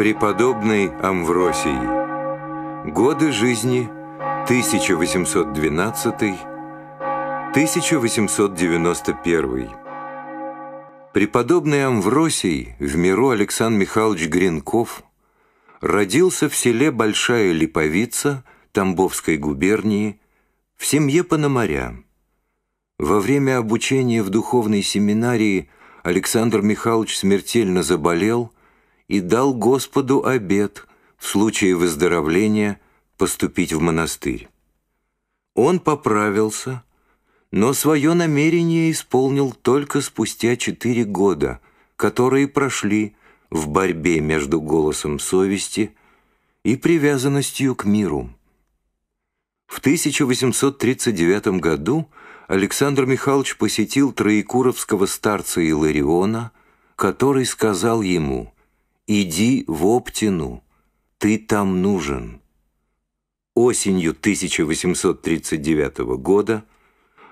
преподобный Амвросий. Годы жизни 1812-1891. Преподобный Амвросий, в миру Александр Михайлович Гринков, родился в селе Большая Липовица Тамбовской губернии в семье Пономаря. Во время обучения в духовной семинарии Александр Михайлович смертельно заболел – и дал Господу обет в случае выздоровления поступить в монастырь. Он поправился, но свое намерение исполнил только спустя четыре года, которые прошли в борьбе между голосом совести и привязанностью к миру. В 1839 году Александр Михайлович посетил троекуровского старца Илариона, который сказал ему – Иди в Оптину, ты там нужен. Осенью 1839 года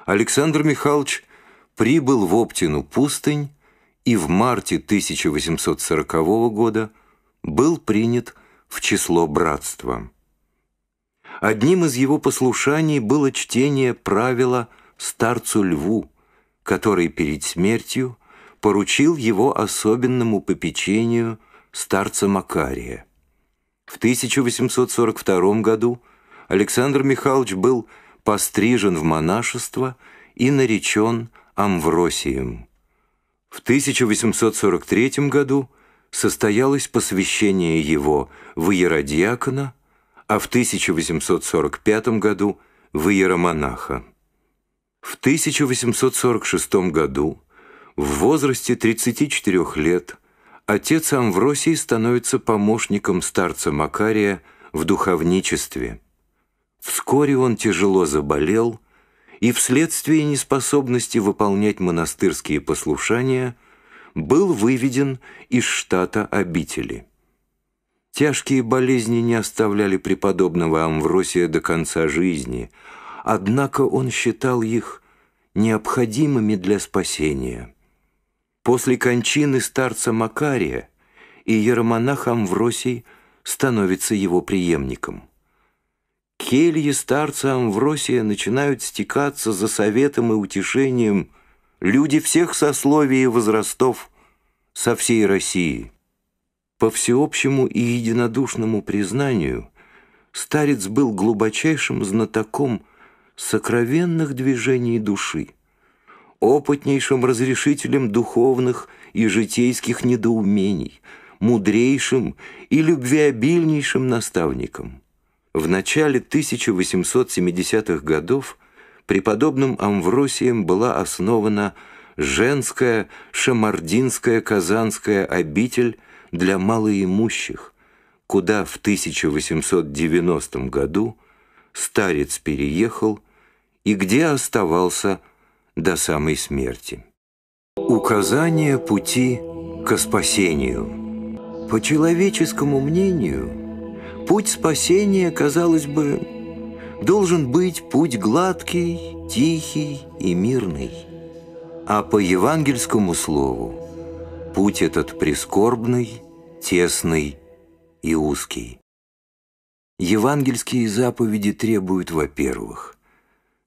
Александр Михайлович прибыл в Оптину пустынь и в марте 1840 года был принят в число братства. Одним из его послушаний было чтение правила «Старцу Льву», который перед смертью поручил его особенному попечению – старца Макария. В 1842 году Александр Михайлович был пострижен в монашество и наречен Амвросием. В 1843 году состоялось посвящение его в иеродиакона, а в 1845 году в иеромонаха. В 1846 году в возрасте 34 лет – Отец Амвросий становится помощником старца Макария в духовничестве. Вскоре он тяжело заболел и вследствие неспособности выполнять монастырские послушания был выведен из штата обители. Тяжкие болезни не оставляли преподобного Амвросия до конца жизни, однако он считал их необходимыми для спасения – После кончины старца Макария и иеромонах Амвросий становится его преемником. Кельи старца Амвросия начинают стекаться за советом и утешением люди всех сословий и возрастов со всей России. По всеобщему и единодушному признанию, старец был глубочайшим знатоком сокровенных движений души опытнейшим разрешителем духовных и житейских недоумений, мудрейшим и любвеобильнейшим наставником. В начале 1870-х годов преподобным Амвросием была основана женская шамардинская казанская обитель для малоимущих, куда в 1890 году старец переехал и где оставался до самой смерти. Указание пути к спасению. По человеческому мнению, путь спасения, казалось бы, должен быть путь гладкий, тихий и мирный. А по евангельскому слову, путь этот прискорбный, тесный и узкий. Евангельские заповеди требуют, во-первых,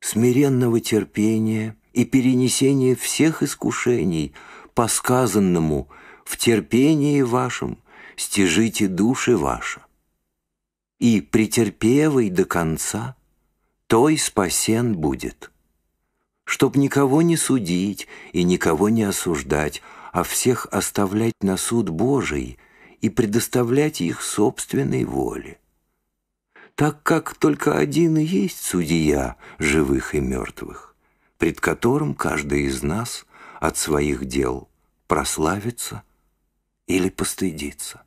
смиренного терпения – и перенесение всех искушений по сказанному «в терпении вашем стяжите души ваша». И, претерпевый до конца, той спасен будет. Чтоб никого не судить и никого не осуждать, а всех оставлять на суд Божий и предоставлять их собственной воле. Так как только один и есть судья живых и мертвых пред которым каждый из нас от своих дел прославится или постыдится.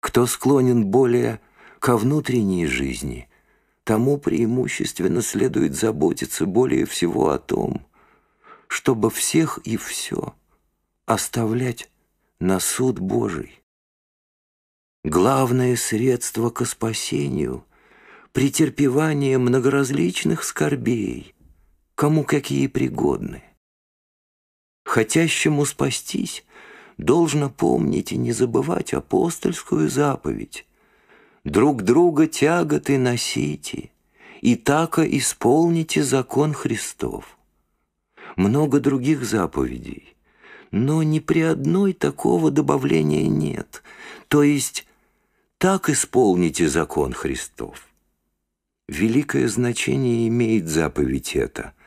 Кто склонен более ко внутренней жизни, тому преимущественно следует заботиться более всего о том, чтобы всех и все оставлять на суд Божий. Главное средство ко спасению – претерпевание многоразличных скорбей, кому какие пригодны. Хотящему спастись, должно помнить и не забывать апостольскую заповедь. Друг друга тяготы носите, и тако исполните закон Христов. Много других заповедей, но ни при одной такого добавления нет, то есть так исполните закон Христов. Великое значение имеет заповедь эта –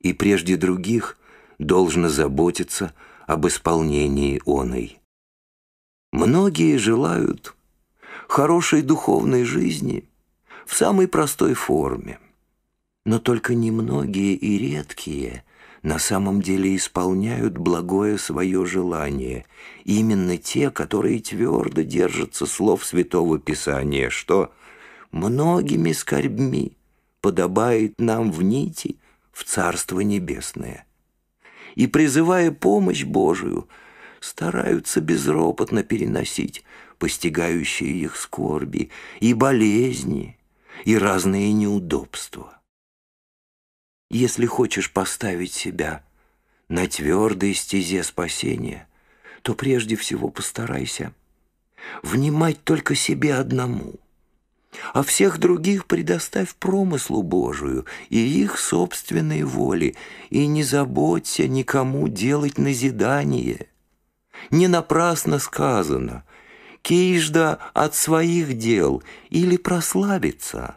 и прежде других должно заботиться об исполнении оной. Многие желают хорошей духовной жизни в самой простой форме, но только немногие и редкие на самом деле исполняют благое свое желание, именно те, которые твердо держатся слов Святого Писания, что «многими скорбьми подобает нам в нити – в Царство Небесное. И, призывая помощь Божию, стараются безропотно переносить постигающие их скорби и болезни, и разные неудобства. Если хочешь поставить себя на твердой стезе спасения, то прежде всего постарайся внимать только себе одному – а всех других предоставь промыслу Божию и их собственной воле, и не заботься никому делать назидание. Не напрасно сказано, кижда от своих дел или прославится,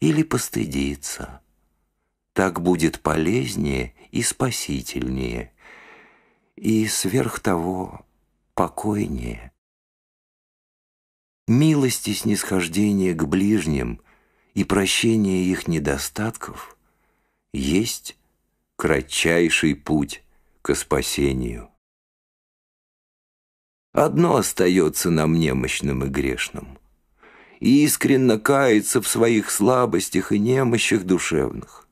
или постыдится. Так будет полезнее и спасительнее, и сверх того покойнее милости снисхождения к ближним и прощения их недостатков есть кратчайший путь к спасению. Одно остается нам немощным и грешным — искренно каяться в своих слабостях и немощах душевных,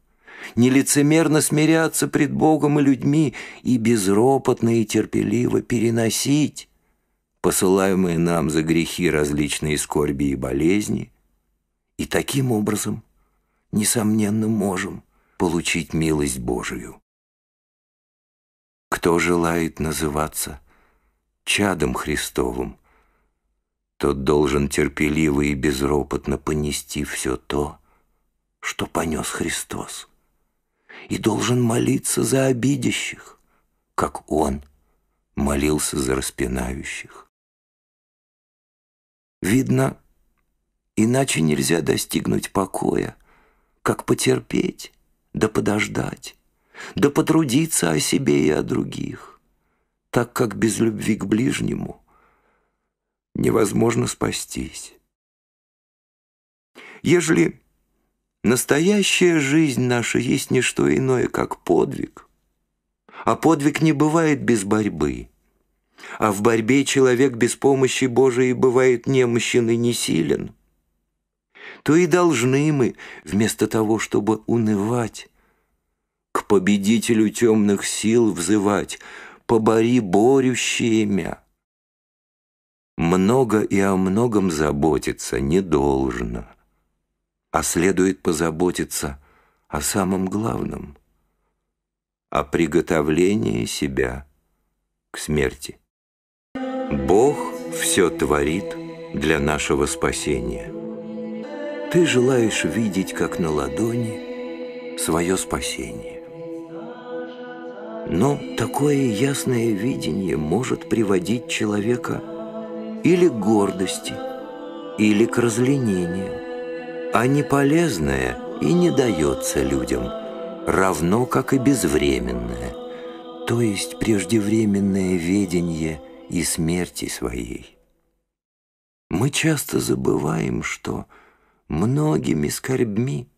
нелицемерно смиряться пред Богом и людьми и безропотно и терпеливо переносить посылаемые нам за грехи различные скорби и болезни, и таким образом, несомненно, можем получить милость Божию. Кто желает называться чадом Христовым, тот должен терпеливо и безропотно понести все то, что понес Христос, и должен молиться за обидящих, как Он молился за распинающих. Видно, иначе нельзя достигнуть покоя, как потерпеть, да подождать, да потрудиться о себе и о других, так как без любви к ближнему невозможно спастись. Ежели настоящая жизнь наша есть не что иное, как подвиг, а подвиг не бывает без борьбы – а в борьбе человек без помощи Божией бывает немощен и силен. то и должны мы, вместо того, чтобы унывать, к победителю темных сил взывать, побори борющие мя. Много и о многом заботиться не должно, а следует позаботиться о самом главном — о приготовлении себя к смерти. Бог все творит для нашего спасения. Ты желаешь видеть, как на ладони, свое спасение. Но такое ясное видение может приводить человека или к гордости, или к разленению, а неполезное и не дается людям, равно как и безвременное, то есть преждевременное ведение – и смерти своей. Мы часто забываем, что многими скорбьми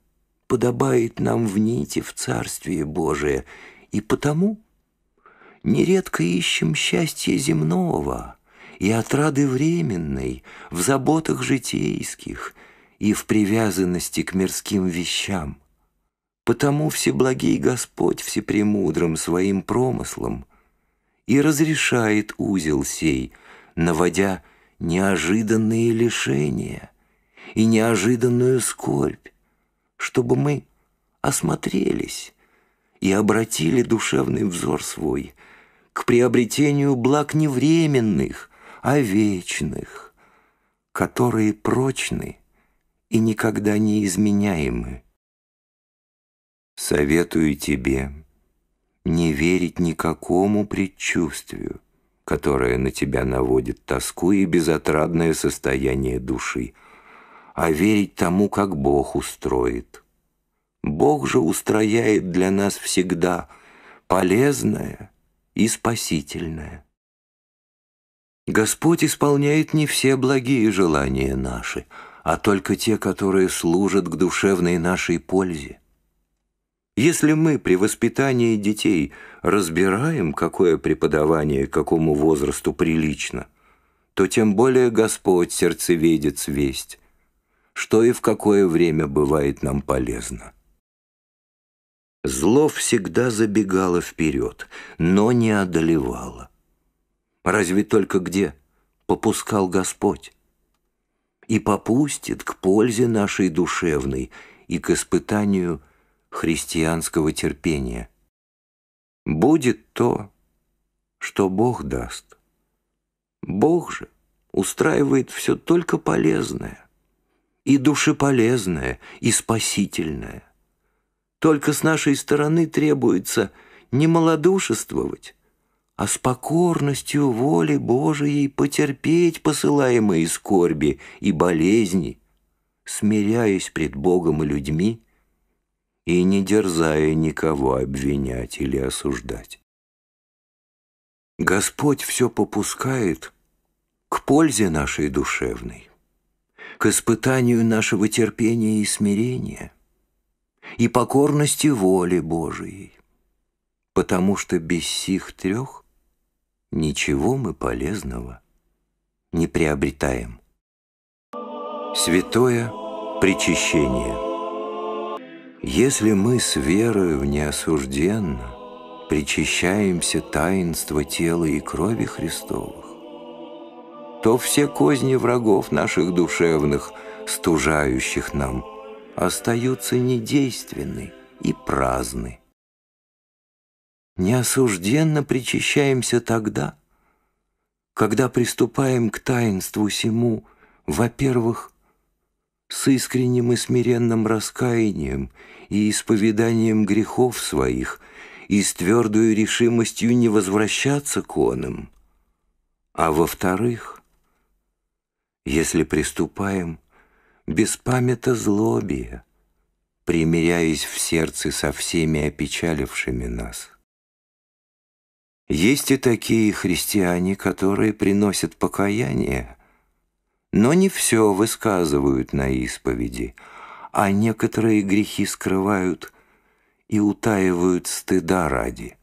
подобает нам в нити в Царствие Божие, и потому нередко ищем счастье земного и отрады временной в заботах житейских и в привязанности к мирским вещам. Потому Всеблагий Господь Всепремудрым своим промыслом и разрешает узел сей, наводя неожиданные лишения и неожиданную скорбь, чтобы мы осмотрелись и обратили душевный взор свой к приобретению благ не временных, а вечных, которые прочны и никогда не изменяемы. Советую тебе, не верить никакому предчувствию, которое на тебя наводит тоску и безотрадное состояние души, а верить тому, как Бог устроит. Бог же устрояет для нас всегда полезное и спасительное. Господь исполняет не все благие желания наши, а только те, которые служат к душевной нашей пользе. Если мы при воспитании детей разбираем, какое преподавание какому возрасту прилично, то тем более Господь сердцеведец весть, что и в какое время бывает нам полезно. Зло всегда забегало вперед, но не одолевало. Разве только где попускал Господь? И попустит к пользе нашей душевной и к испытанию – христианского терпения. Будет то, что Бог даст. Бог же устраивает все только полезное, и душеполезное, и спасительное. Только с нашей стороны требуется не малодушествовать, а с покорностью воли Божией потерпеть посылаемые скорби и болезни, смиряясь пред Богом и людьми, и не дерзая никого обвинять или осуждать. Господь все попускает к пользе нашей душевной, к испытанию нашего терпения и смирения, и покорности воли Божией, потому что без сих трех ничего мы полезного не приобретаем. Святое причащение – если мы с верою неосужденно причащаемся таинства тела и крови Христовых, то все козни врагов наших душевных, стужающих нам, остаются недейственны и праздны. Неосужденно причащаемся тогда, когда приступаем к таинству сему, во-первых, с искренним и смиренным раскаянием и исповеданием грехов своих и с твердою решимостью не возвращаться к оным. А во-вторых, если приступаем без памята злобия, примиряясь в сердце со всеми опечалившими нас. Есть и такие христиане, которые приносят покаяние, но не все высказывают на исповеди, а некоторые грехи скрывают и утаивают стыда ради.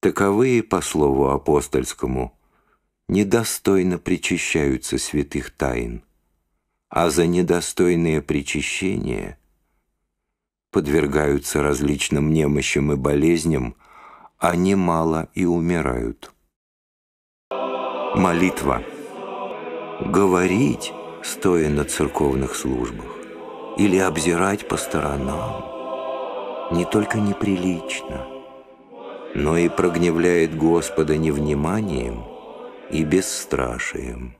Таковые, по слову апостольскому, недостойно причащаются святых тайн, а за недостойные причащение подвергаются различным немощам и болезням, а немало и умирают. Молитва – говорить, стоя на церковных службах, или обзирать по сторонам. Не только неприлично, но и прогневляет Господа невниманием и бесстрашием.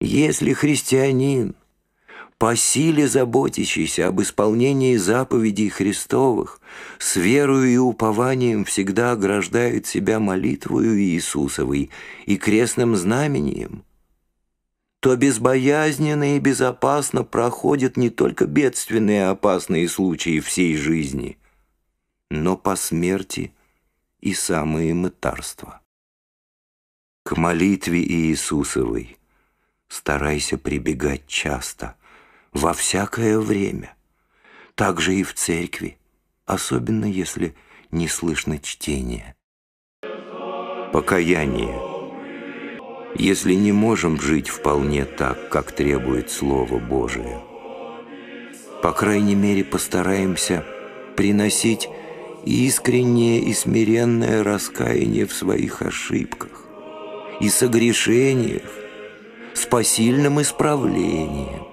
Если христианин по силе заботящийся об исполнении заповедей Христовых, с верою и упованием всегда ограждает себя молитвою Иисусовой и крестным знамением, то безбоязненно и безопасно проходят не только бедственные и опасные случаи всей жизни, но по смерти и самые мытарства. К молитве Иисусовой старайся прибегать часто, во всякое время, так же и в церкви, особенно если не слышно чтение. Покаяние. Если не можем жить вполне так, как требует Слово Божие, по крайней мере постараемся приносить искреннее и смиренное раскаяние в своих ошибках и согрешениях с посильным исправлением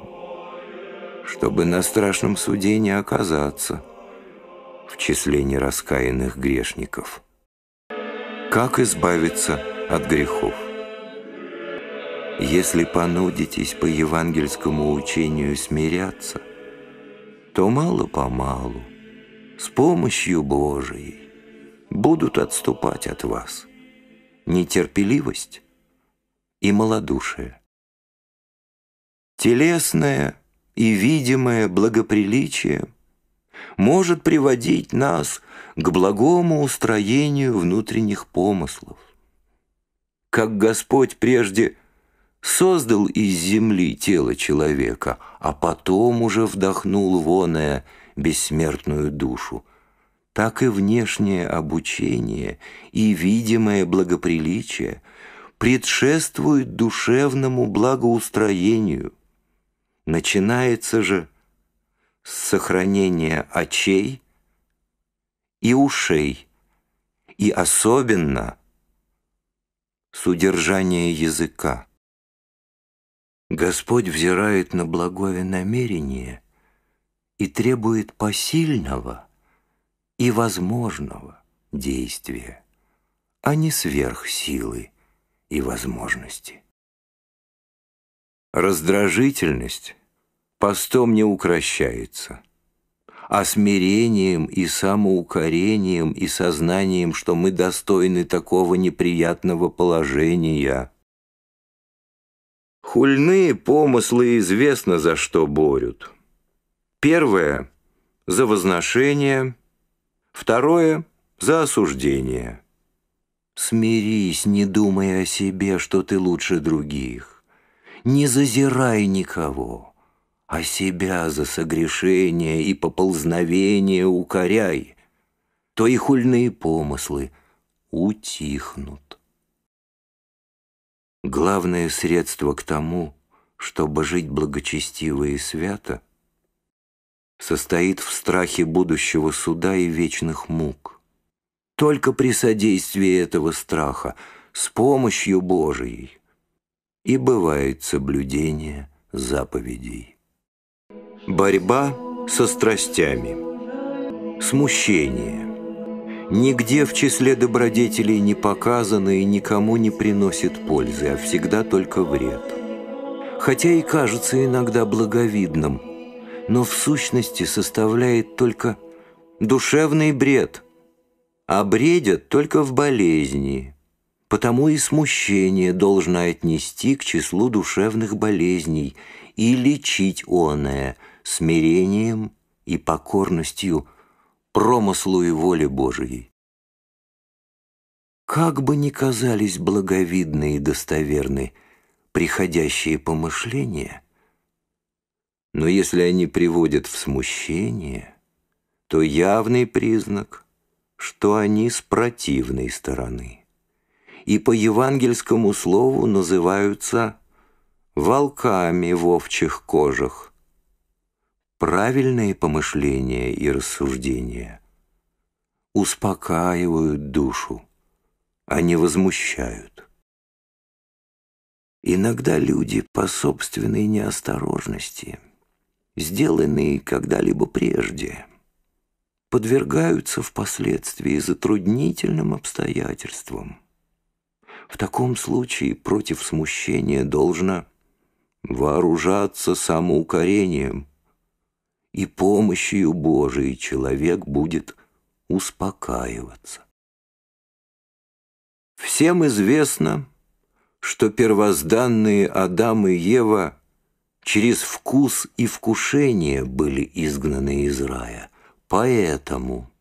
чтобы на страшном суде не оказаться в числе нераскаянных грешников. Как избавиться от грехов? Если понудитесь по евангельскому учению смиряться, то мало-помалу, с помощью Божией, будут отступать от вас нетерпеливость и малодушие. Телесное – и видимое благоприличие может приводить нас к благому устроению внутренних помыслов. Как Господь прежде создал из земли тело человека, а потом уже вдохнул воное бессмертную душу, так и внешнее обучение и видимое благоприличие предшествуют душевному благоустроению, Начинается же с сохранения очей и ушей, и особенно с удержания языка. Господь взирает на благое намерение и требует посильного и возможного действия, а не сверхсилы и возможности. Раздражительность постом не укращается, а смирением и самоукорением и сознанием, что мы достойны такого неприятного положения. Хульные помыслы известно за что борют. Первое – за возношение, второе – за осуждение. Смирись, не думая о себе, что ты лучше других не зазирай никого, а себя за согрешение и поползновение укоряй, то и хульные помыслы утихнут. Главное средство к тому, чтобы жить благочестиво и свято, состоит в страхе будущего суда и вечных мук. Только при содействии этого страха, с помощью Божией, и бывает соблюдение заповедей. Борьба со страстями. Смущение. Нигде в числе добродетелей не показано и никому не приносит пользы, а всегда только вред. Хотя и кажется иногда благовидным, но в сущности составляет только душевный бред, а бредят только в болезни – Потому и смущение должно отнести к числу душевных болезней и лечить оное смирением и покорностью промыслу и воле Божией. Как бы ни казались благовидны и достоверны приходящие помышления, но если они приводят в смущение, то явный признак, что они с противной стороны и по евангельскому слову называются волками в овчих кожах. Правильные помышления и рассуждения успокаивают душу, а не возмущают. Иногда люди по собственной неосторожности, сделанные когда-либо прежде, подвергаются впоследствии затруднительным обстоятельствам – в таком случае против смущения должно вооружаться самоукорением, и помощью Божией человек будет успокаиваться. Всем известно, что первозданные Адам и Ева через вкус и вкушение были изгнаны из рая, поэтому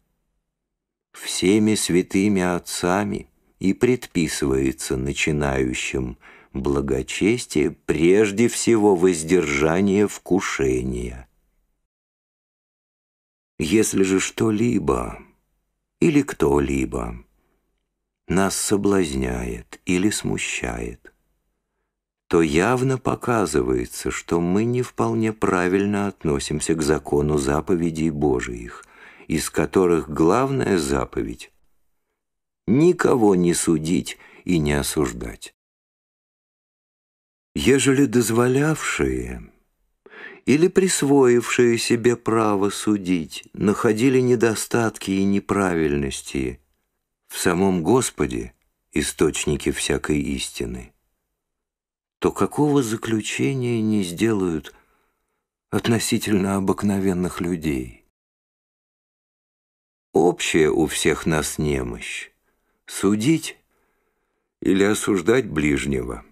всеми святыми отцами – и предписывается начинающим благочестие прежде всего воздержание вкушения. Если же что-либо или кто-либо нас соблазняет или смущает, то явно показывается, что мы не вполне правильно относимся к закону заповедей Божиих, из которых главная заповедь никого не судить и не осуждать. Ежели дозволявшие или присвоившие себе право судить находили недостатки и неправильности в самом Господе, источнике всякой истины, то какого заключения не сделают относительно обыкновенных людей? Общая у всех нас немощь, Судить или осуждать ближнего?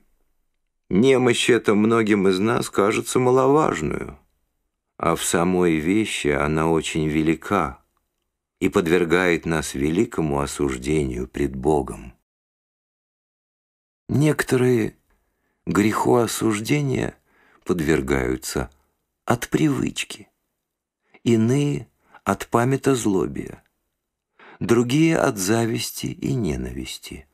Немощь эта многим из нас кажется маловажную, а в самой вещи она очень велика и подвергает нас великому осуждению пред Богом. Некоторые греху осуждения подвергаются от привычки, иные — от памята злобия, другие от зависти и ненависти.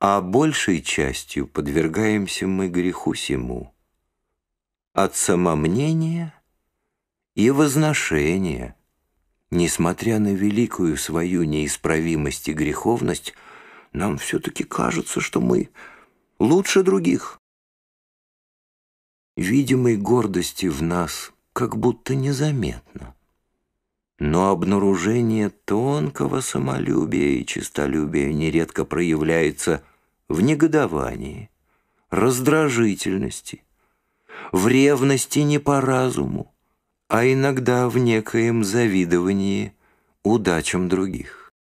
А большей частью подвергаемся мы греху сему от самомнения и возношения, несмотря на великую свою неисправимость и греховность, нам все-таки кажется, что мы лучше других. Видимой гордости в нас как будто незаметно. Но обнаружение тонкого самолюбия и честолюбия нередко проявляется в негодовании, раздражительности, в ревности не по разуму, а иногда в некоем завидовании удачам других.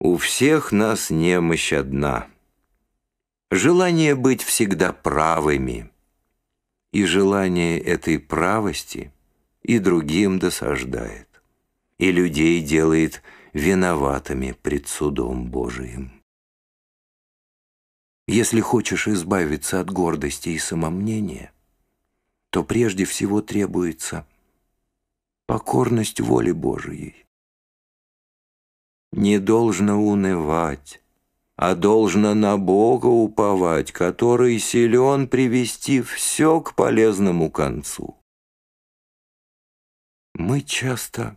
У всех нас немощь одна. Желание быть всегда правыми, и желание этой правости – и другим досаждает, и людей делает виноватыми пред судом Божиим. Если хочешь избавиться от гордости и самомнения, то прежде всего требуется покорность воли Божией. Не должно унывать, а должно на Бога уповать, который силен привести все к полезному концу. Мы часто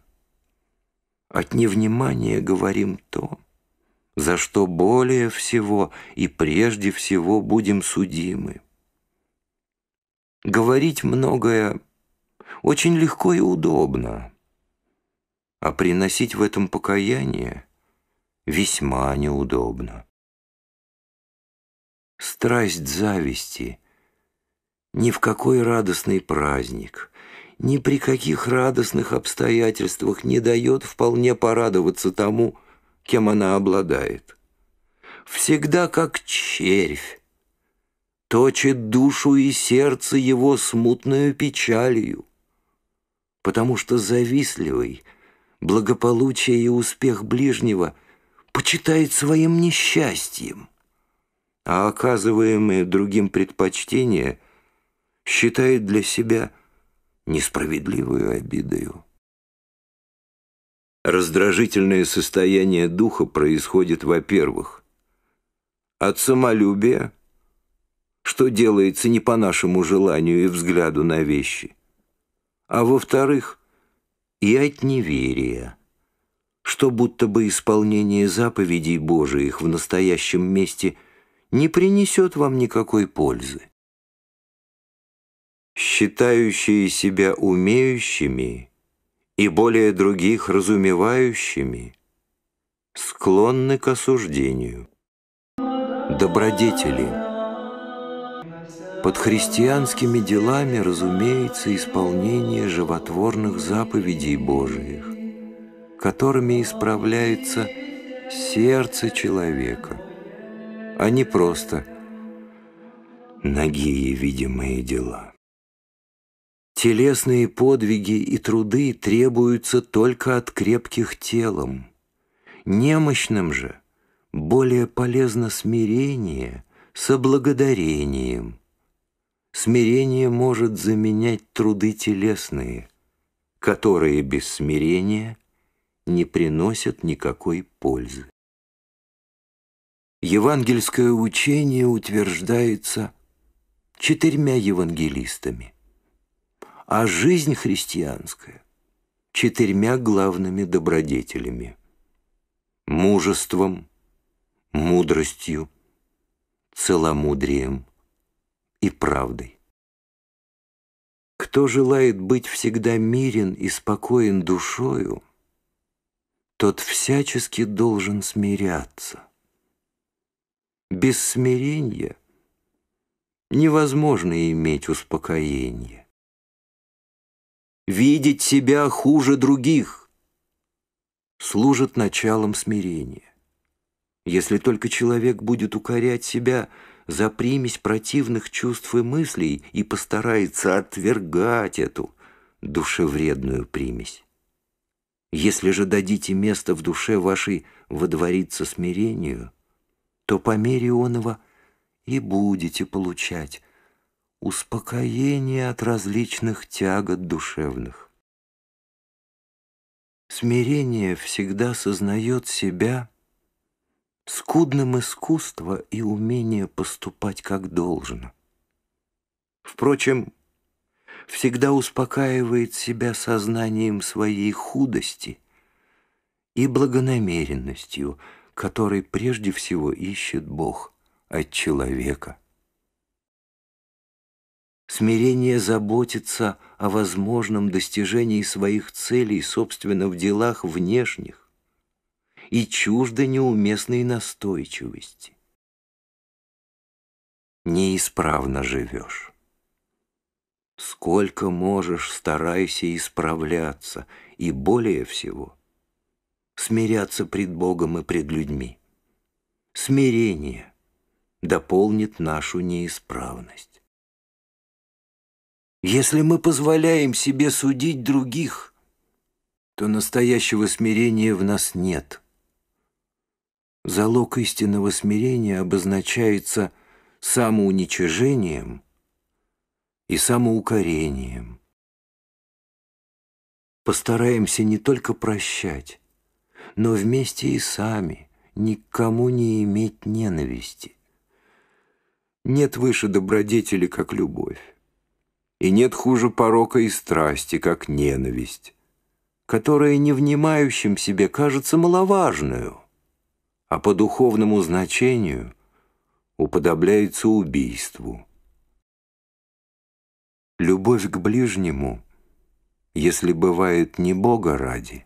от невнимания говорим то, за что более всего и прежде всего будем судимы. Говорить многое очень легко и удобно, а приносить в этом покаяние весьма неудобно. Страсть зависти ни в какой радостный праздник – ни при каких радостных обстоятельствах не дает вполне порадоваться тому, кем она обладает. Всегда как червь, точит душу и сердце его смутную печалью, потому что завистливый благополучие и успех ближнего почитает своим несчастьем, а оказываемое другим предпочтение считает для себя – несправедливую обидою. Раздражительное состояние духа происходит, во-первых, от самолюбия, что делается не по нашему желанию и взгляду на вещи, а во-вторых, и от неверия, что будто бы исполнение заповедей Божиих в настоящем месте не принесет вам никакой пользы считающие себя умеющими и более других разумевающими, склонны к осуждению. Добродетели. Под христианскими делами разумеется исполнение животворных заповедей Божиих, которыми исправляется сердце человека, а не просто нагие видимые дела. Телесные подвиги и труды требуются только от крепких телом. Немощным же более полезно смирение со благодарением. Смирение может заменять труды телесные, которые без смирения не приносят никакой пользы. Евангельское учение утверждается четырьмя евангелистами – а жизнь христианская четырьмя главными добродетелями – мужеством, мудростью, целомудрием и правдой. Кто желает быть всегда мирен и спокоен душою, тот всячески должен смиряться. Без смирения невозможно иметь успокоение видеть себя хуже других, служат началом смирения. Если только человек будет укорять себя за примесь противных чувств и мыслей и постарается отвергать эту душевредную примесь. Если же дадите место в душе вашей водвориться смирению, то по мере оного и будете получать успокоение от различных тягот душевных. Смирение всегда сознает себя скудным искусства и умение поступать как должно. Впрочем, всегда успокаивает себя сознанием своей худости и благонамеренностью, которой прежде всего ищет Бог от человека. Смирение заботится о возможном достижении своих целей, собственно, в делах внешних, и чуждо неуместной настойчивости. Неисправно живешь. Сколько можешь, старайся исправляться, и более всего смиряться пред Богом и пред людьми. Смирение дополнит нашу неисправность. Если мы позволяем себе судить других, то настоящего смирения в нас нет. Залог истинного смирения обозначается самоуничижением и самоукорением. Постараемся не только прощать, но вместе и сами никому не иметь ненависти. Нет выше добродетели, как любовь и нет хуже порока и страсти, как ненависть, которая невнимающим себе кажется маловажную, а по духовному значению уподобляется убийству. Любовь к ближнему, если бывает не Бога ради,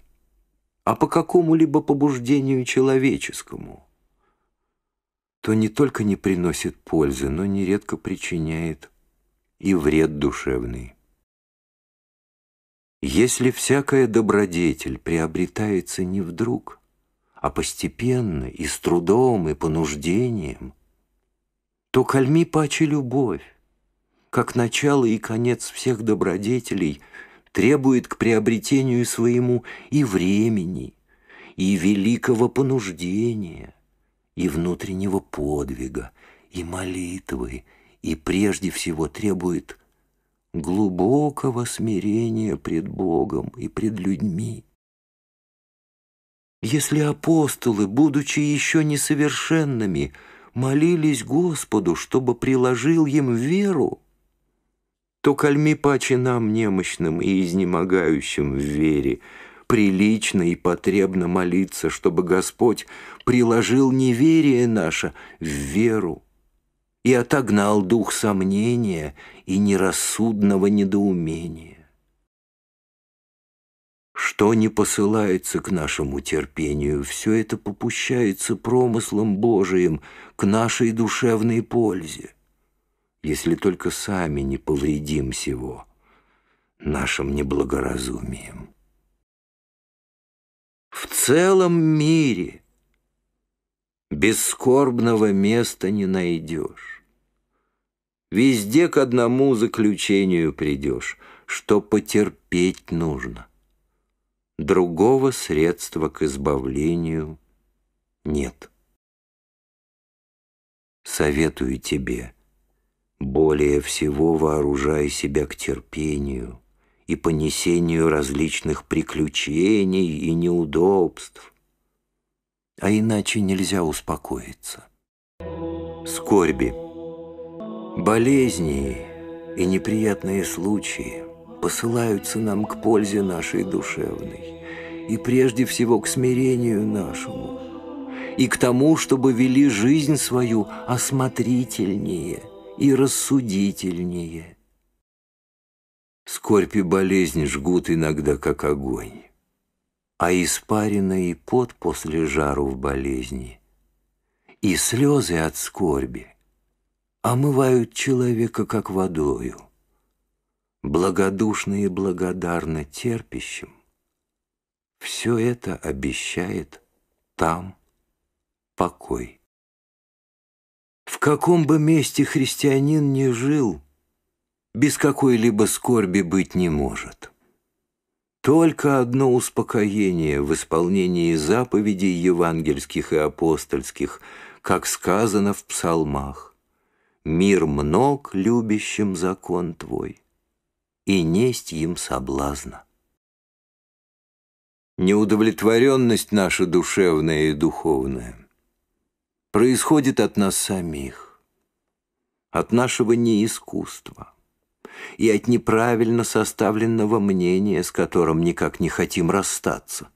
а по какому-либо побуждению человеческому, то не только не приносит пользы, но нередко причиняет и вред душевный. Если всякая добродетель приобретается не вдруг, а постепенно и с трудом и понуждением, то кальми паче любовь, как начало и конец всех добродетелей, требует к приобретению своему и времени, и великого понуждения, и внутреннего подвига, и молитвы, и прежде всего требует глубокого смирения пред Богом и пред людьми. Если апостолы, будучи еще несовершенными, молились Господу, чтобы приложил им веру, то кальми паче нам, немощным и изнемогающим в вере, прилично и потребно молиться, чтобы Господь приложил неверие наше в веру и отогнал дух сомнения и нерассудного недоумения. Что не посылается к нашему терпению, все это попущается промыслом Божиим к нашей душевной пользе, если только сами не повредим всего нашим неблагоразумием. В целом мире бесскорбного места не найдешь. Везде к одному заключению придешь, что потерпеть нужно. Другого средства к избавлению нет. Советую тебе, более всего вооружай себя к терпению и понесению различных приключений и неудобств, а иначе нельзя успокоиться. Скорби. Болезни и неприятные случаи посылаются нам к пользе нашей душевной и прежде всего к смирению нашему и к тому, чтобы вели жизнь свою осмотрительнее и рассудительнее. Скорбь и болезнь жгут иногда как огонь, а испарина и пот после жару в болезни, и слезы от скорби – омывают человека как водою. Благодушно и благодарно терпящим все это обещает там покой. В каком бы месте христианин ни жил, без какой-либо скорби быть не может. Только одно успокоение в исполнении заповедей евангельских и апостольских, как сказано в псалмах. Мир мног любящим закон твой, и несть им соблазна. Неудовлетворенность наша душевная и духовная происходит от нас самих, от нашего неискусства и от неправильно составленного мнения, с которым никак не хотим расстаться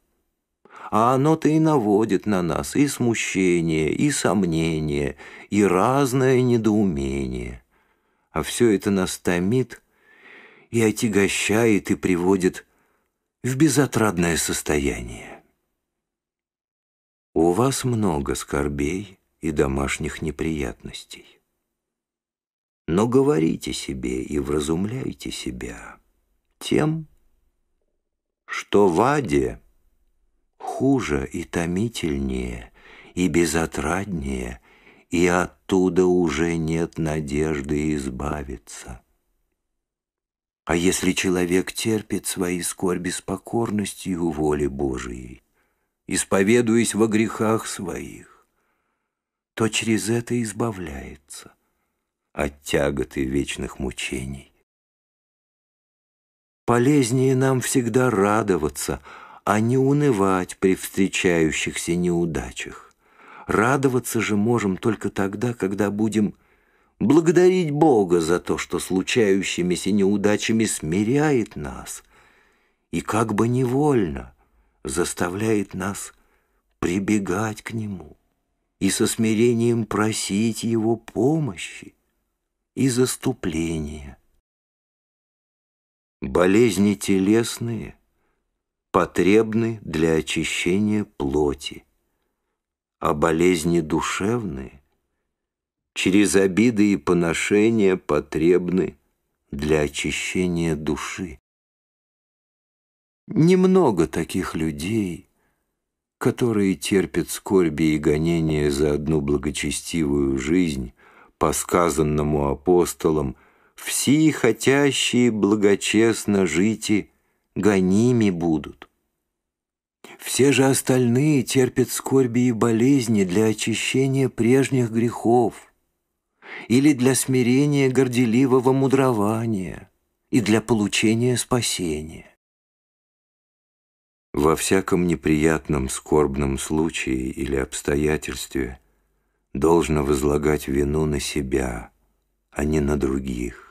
а оно-то и наводит на нас и смущение, и сомнение, и разное недоумение. А все это нас томит и отягощает и приводит в безотрадное состояние. У вас много скорбей и домашних неприятностей. Но говорите себе и вразумляйте себя тем, что в аде – хуже и томительнее, и безотраднее, и оттуда уже нет надежды избавиться. А если человек терпит свои скорби с покорностью воли Божией, исповедуясь во грехах своих, то через это избавляется от тяготы вечных мучений. Полезнее нам всегда радоваться – а не унывать при встречающихся неудачах. Радоваться же можем только тогда, когда будем благодарить Бога за то, что случающимися неудачами смиряет нас и как бы невольно заставляет нас прибегать к Нему и со смирением просить Его помощи и заступления. Болезни телесные потребны для очищения плоти, а болезни душевные через обиды и поношения потребны для очищения души. Немного таких людей, которые терпят скорби и гонения за одну благочестивую жизнь, по сказанному апостолам, «Все хотящие благочестно жить гоними будут. Все же остальные терпят скорби и болезни для очищения прежних грехов или для смирения горделивого мудрования и для получения спасения. Во всяком неприятном скорбном случае или обстоятельстве должно возлагать вину на себя, а не на других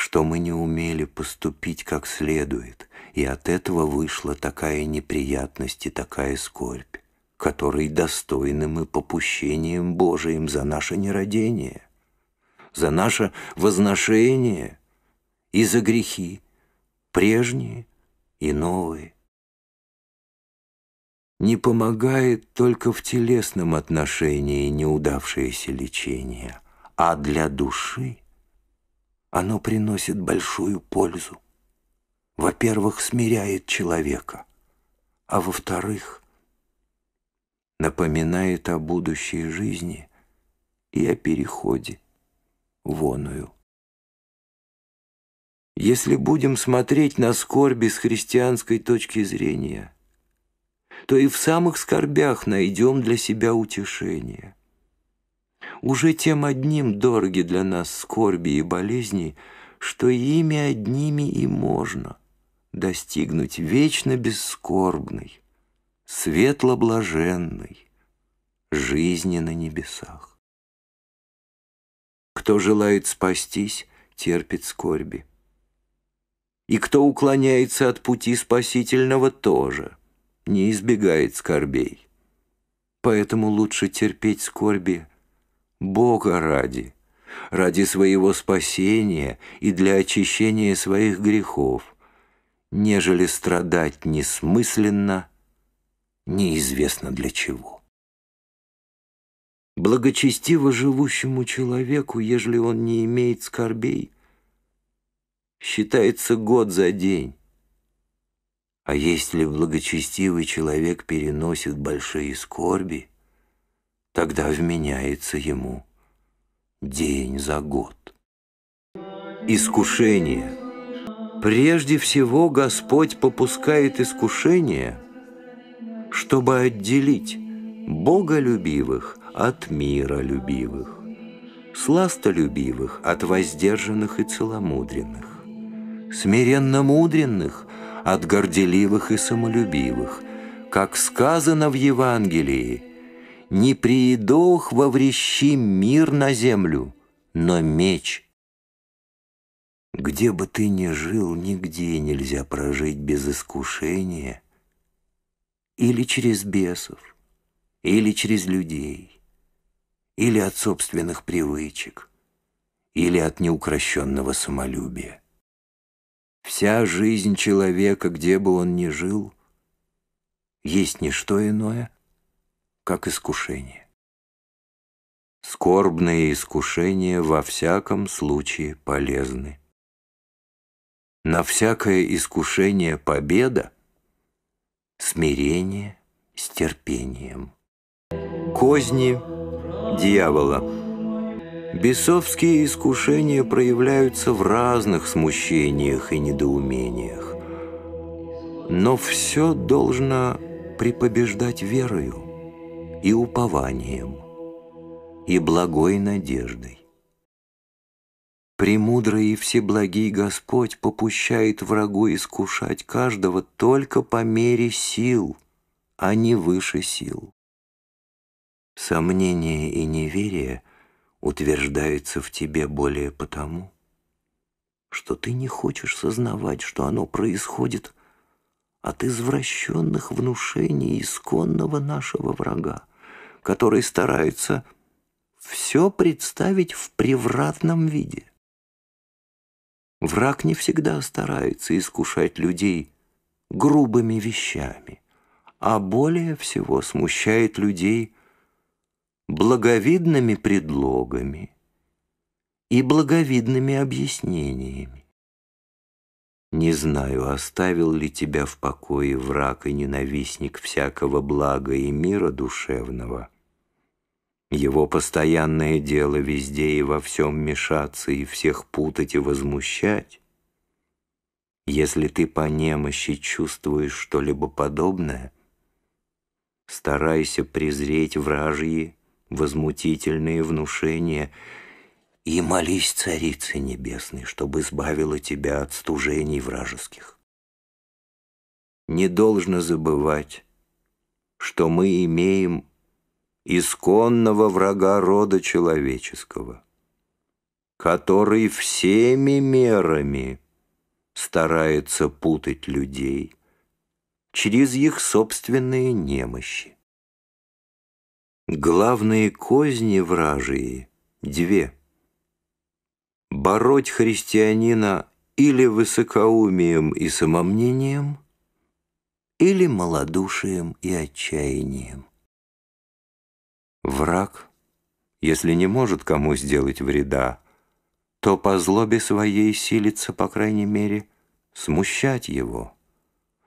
что мы не умели поступить как следует, и от этого вышла такая неприятность и такая скорбь, которой достойны мы попущением Божиим за наше нерадение, за наше возношение и за грехи, прежние и новые. Не помогает только в телесном отношении неудавшееся лечение, а для души оно приносит большую пользу. Во-первых, смиряет человека, а во-вторых, напоминает о будущей жизни и о переходе в оную. Если будем смотреть на скорби с христианской точки зрения, то и в самых скорбях найдем для себя утешение – уже тем одним дороги для нас скорби и болезни, что ими одними и можно достигнуть вечно бескорбной, светло-блаженной жизни на небесах. Кто желает спастись, терпит скорби. И кто уклоняется от пути спасительного, тоже не избегает скорбей. Поэтому лучше терпеть скорби Бога ради, ради своего спасения и для очищения своих грехов, нежели страдать несмысленно, неизвестно для чего. Благочестиво живущему человеку, ежели он не имеет скорбей, считается год за день. А если благочестивый человек переносит большие скорби, тогда вменяется ему день за год. Искушение. Прежде всего Господь попускает искушение, чтобы отделить боголюбивых от миролюбивых, сластолюбивых от воздержанных и целомудренных, смиренно-мудренных от горделивых и самолюбивых, как сказано в Евангелии – не приедох во врещи мир на землю, но меч. Где бы ты ни жил, нигде нельзя прожить без искушения. Или через бесов, или через людей, или от собственных привычек, или от неукрощенного самолюбия. Вся жизнь человека, где бы он ни жил, есть не что иное, как искушение. Скорбные искушения во всяком случае полезны. На всякое искушение победа — смирение с терпением. Козни дьявола — Бесовские искушения проявляются в разных смущениях и недоумениях. Но все должно припобеждать верою и упованием, и благой надеждой. Премудрый и всеблагий Господь попущает врагу искушать каждого только по мере сил, а не выше сил. Сомнение и неверие утверждаются в тебе более потому, что ты не хочешь сознавать, что оно происходит от извращенных внушений исконного нашего врага который старается все представить в превратном виде. Враг не всегда старается искушать людей грубыми вещами, а более всего смущает людей благовидными предлогами и благовидными объяснениями. Не знаю, оставил ли тебя в покое враг и ненавистник всякого блага и мира душевного. Его постоянное дело везде и во всем мешаться и всех путать и возмущать. Если ты по немощи чувствуешь что-либо подобное, старайся презреть вражьи, возмутительные внушения — и молись Царице Небесной, чтобы избавила тебя от стужений вражеских. Не должно забывать, что мы имеем исконного врага рода человеческого, который всеми мерами старается путать людей через их собственные немощи. Главные козни вражии — две — бороть христианина или высокоумием и самомнением, или малодушием и отчаянием. Враг, если не может кому сделать вреда, то по злобе своей силится, по крайней мере, смущать его,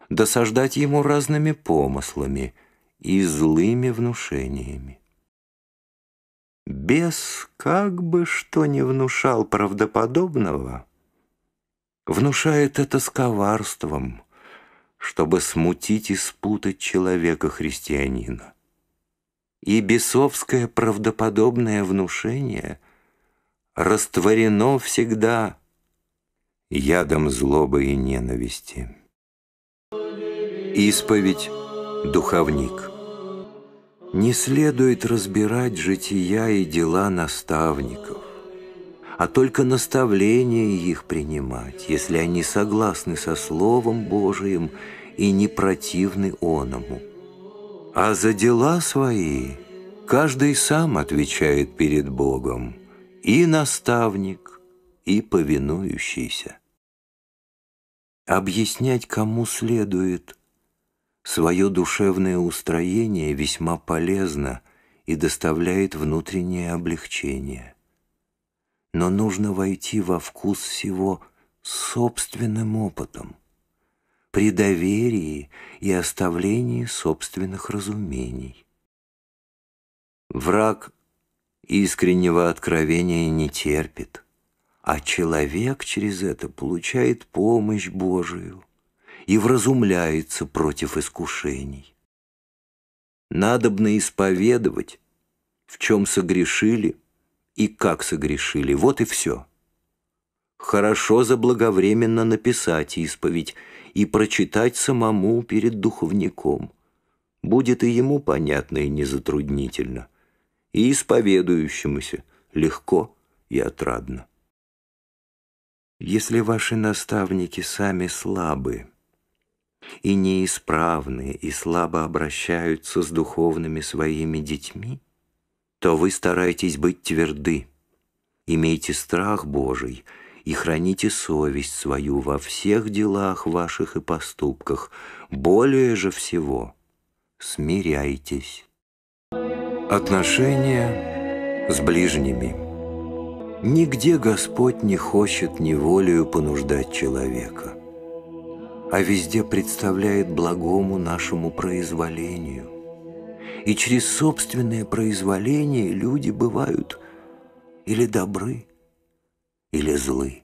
досаждать ему разными помыслами и злыми внушениями. Бес, как бы что не внушал правдоподобного, внушает это сковарством, чтобы смутить и спутать человека-христианина. И бесовское правдоподобное внушение растворено всегда ядом злобы и ненависти. Исповедь «Духовник» Не следует разбирать жития и дела наставников, а только наставления их принимать, если они согласны со Словом Божиим и не противны оному. А за дела свои каждый сам отвечает перед Богом, и наставник, и повинующийся. Объяснять, кому следует – Свое душевное устроение весьма полезно и доставляет внутреннее облегчение. Но нужно войти во вкус всего собственным опытом, при доверии и оставлении собственных разумений. Враг искреннего откровения не терпит, а человек через это получает помощь Божию – и вразумляется против искушений. Надобно исповедовать, в чем согрешили и как согрешили, вот и все. Хорошо заблаговременно написать исповедь и прочитать самому перед духовником. Будет и ему понятно и незатруднительно, и исповедующемуся легко и отрадно. Если ваши наставники сами слабы, и неисправные и слабо обращаются с духовными своими детьми, то вы старайтесь быть тверды, имейте страх Божий и храните совесть свою во всех делах ваших и поступках, более же всего смиряйтесь. Отношения с ближними Нигде Господь не хочет неволею понуждать человека – а везде представляет благому нашему произволению. И через собственное произволение люди бывают или добры, или злы.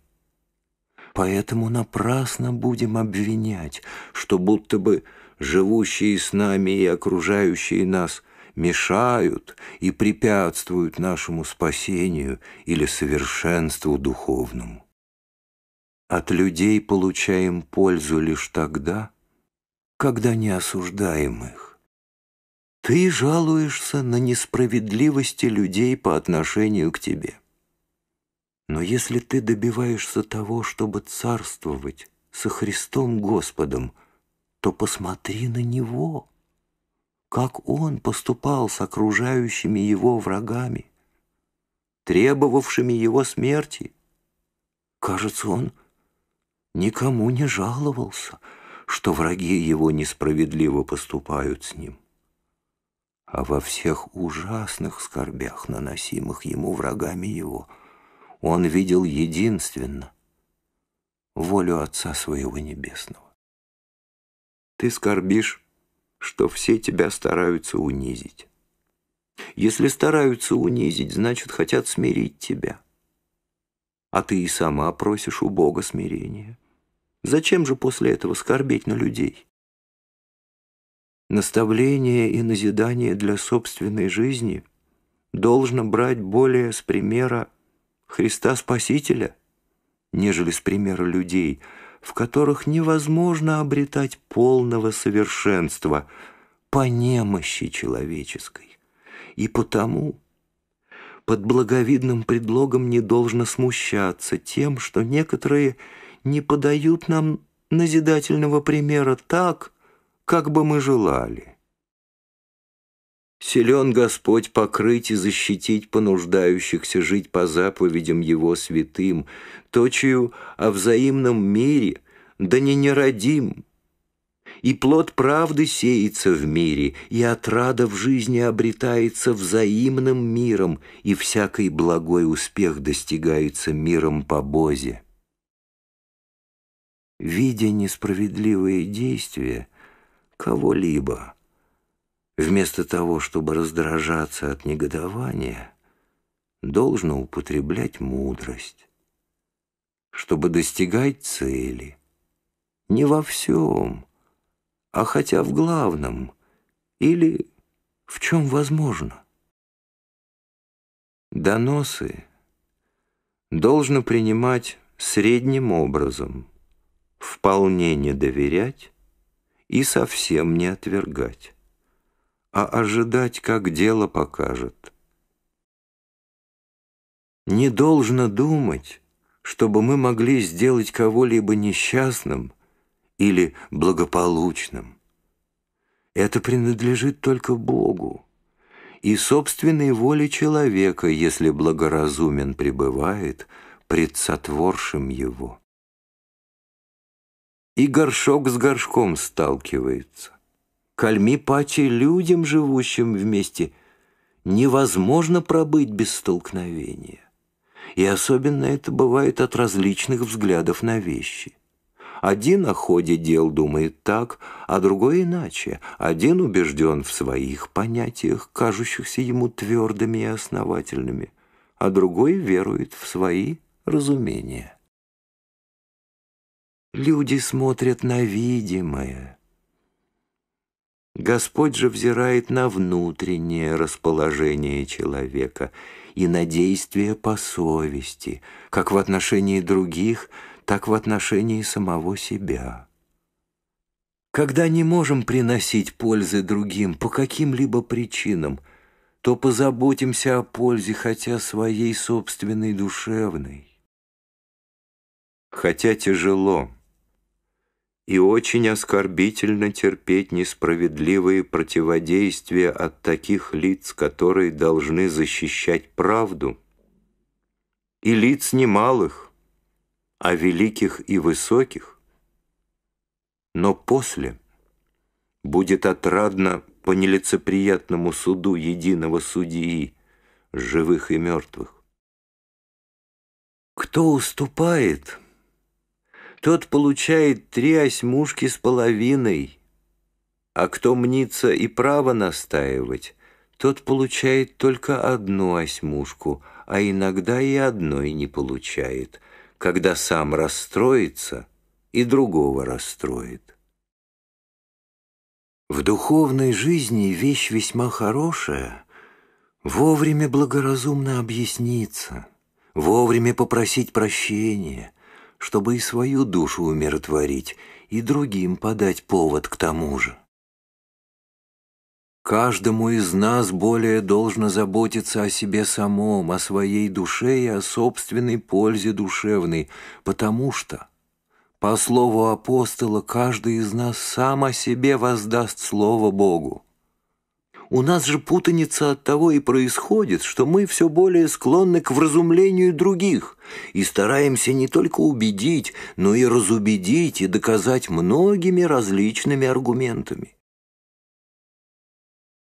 Поэтому напрасно будем обвинять, что будто бы живущие с нами и окружающие нас мешают и препятствуют нашему спасению или совершенству духовному. От людей получаем пользу лишь тогда, когда не осуждаем их. Ты жалуешься на несправедливости людей по отношению к тебе. Но если ты добиваешься того, чтобы царствовать со Христом Господом, то посмотри на Него, как Он поступал с окружающими Его врагами, требовавшими Его смерти. Кажется, Он никому не жаловался, что враги его несправедливо поступают с ним. А во всех ужасных скорбях, наносимых ему врагами его, он видел единственно волю Отца Своего Небесного. Ты скорбишь, что все тебя стараются унизить. Если стараются унизить, значит, хотят смирить тебя. А ты и сама просишь у Бога смирения. Зачем же после этого скорбеть на людей? Наставление и назидание для собственной жизни должно брать более с примера Христа Спасителя, нежели с примера людей, в которых невозможно обретать полного совершенства по немощи человеческой. И потому под благовидным предлогом не должно смущаться тем, что некоторые – не подают нам назидательного примера так, как бы мы желали. Силен Господь покрыть и защитить понуждающихся жить по заповедям Его святым, точию о взаимном мире, да не неродим. И плод правды сеется в мире, и отрада в жизни обретается взаимным миром, и всякий благой успех достигается миром по Бозе видя несправедливые действия кого-либо. Вместо того, чтобы раздражаться от негодования, должно употреблять мудрость, чтобы достигать цели. Не во всем, а хотя в главном или в чем возможно. Доносы должно принимать средним образом, вполне не доверять и совсем не отвергать, а ожидать, как дело покажет. Не должно думать, чтобы мы могли сделать кого-либо несчастным или благополучным. Это принадлежит только Богу и собственной воле человека, если благоразумен пребывает пред сотворшим его и горшок с горшком сталкивается. Кальми пати людям, живущим вместе, невозможно пробыть без столкновения. И особенно это бывает от различных взглядов на вещи. Один о ходе дел думает так, а другой иначе. Один убежден в своих понятиях, кажущихся ему твердыми и основательными, а другой верует в свои разумения. Люди смотрят на видимое. Господь же взирает на внутреннее расположение человека и на действия по совести, как в отношении других, так в отношении самого себя. Когда не можем приносить пользы другим по каким-либо причинам, то позаботимся о пользе хотя своей собственной душевной. Хотя тяжело – и очень оскорбительно терпеть несправедливые противодействия от таких лиц, которые должны защищать правду. И лиц немалых, а великих и высоких. Но после будет отрадно по нелицеприятному суду единого судьи, живых и мертвых. Кто уступает — тот получает три осьмушки с половиной, а кто мнится и право настаивать, тот получает только одну осьмушку, а иногда и одной не получает, когда сам расстроится и другого расстроит. В духовной жизни вещь весьма хорошая — вовремя благоразумно объясниться, вовремя попросить прощения — чтобы и свою душу умиротворить, и другим подать повод к тому же. Каждому из нас более должно заботиться о себе самом, о своей душе и о собственной пользе душевной, потому что, по слову апостола, каждый из нас сам о себе воздаст слово Богу. У нас же путаница от того и происходит, что мы все более склонны к вразумлению других, и стараемся не только убедить, но и разубедить и доказать многими различными аргументами.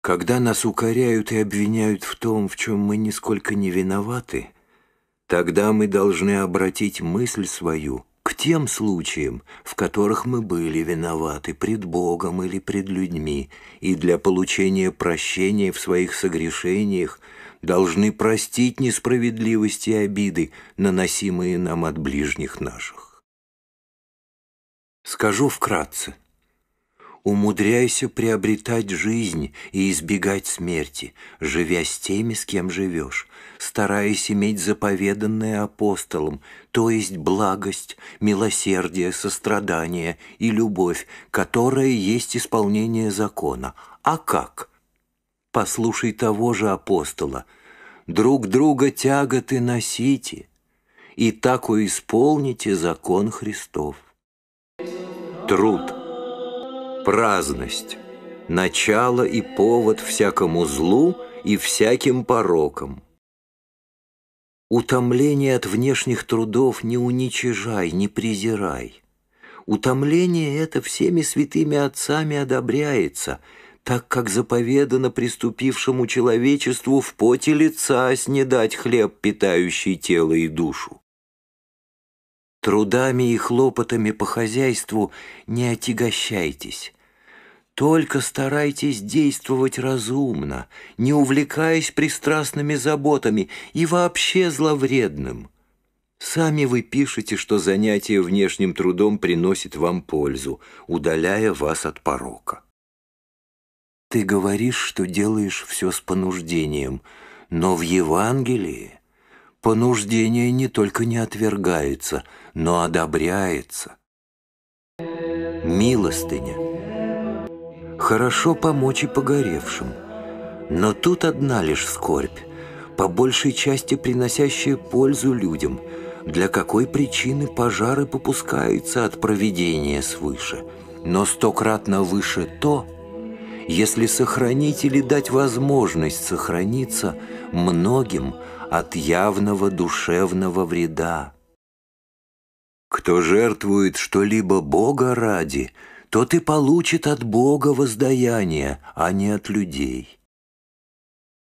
Когда нас укоряют и обвиняют в том, в чем мы нисколько не виноваты, тогда мы должны обратить мысль свою к тем случаям, в которых мы были виноваты пред Богом или пред людьми, и для получения прощения в своих согрешениях – должны простить несправедливости и обиды, наносимые нам от ближних наших. Скажу вкратце. Умудряйся приобретать жизнь и избегать смерти, живя с теми, с кем живешь, стараясь иметь заповеданное апостолом, то есть благость, милосердие, сострадание и любовь, которая есть исполнение закона. А как? Послушай того же апостола, друг друга тяготы носите, и так исполните закон Христов. Труд, праздность, начало и повод всякому злу и всяким порокам. Утомление от внешних трудов не уничижай, не презирай. Утомление это всеми святыми отцами одобряется – так как заповедано приступившему человечеству в поте лица снедать хлеб, питающий тело и душу. Трудами и хлопотами по хозяйству не отягощайтесь, только старайтесь действовать разумно, не увлекаясь пристрастными заботами и вообще зловредным. Сами вы пишете, что занятие внешним трудом приносит вам пользу, удаляя вас от порока. Ты говоришь, что делаешь все с понуждением, но в Евангелии понуждение не только не отвергается, но одобряется. Милостыня. Хорошо помочь и погоревшим, но тут одна лишь скорбь, по большей части приносящая пользу людям, для какой причины пожары попускаются от проведения свыше, но стократно выше то, если сохранить или дать возможность сохраниться многим от явного душевного вреда. Кто жертвует что-либо Бога ради, тот и получит от Бога воздаяние, а не от людей.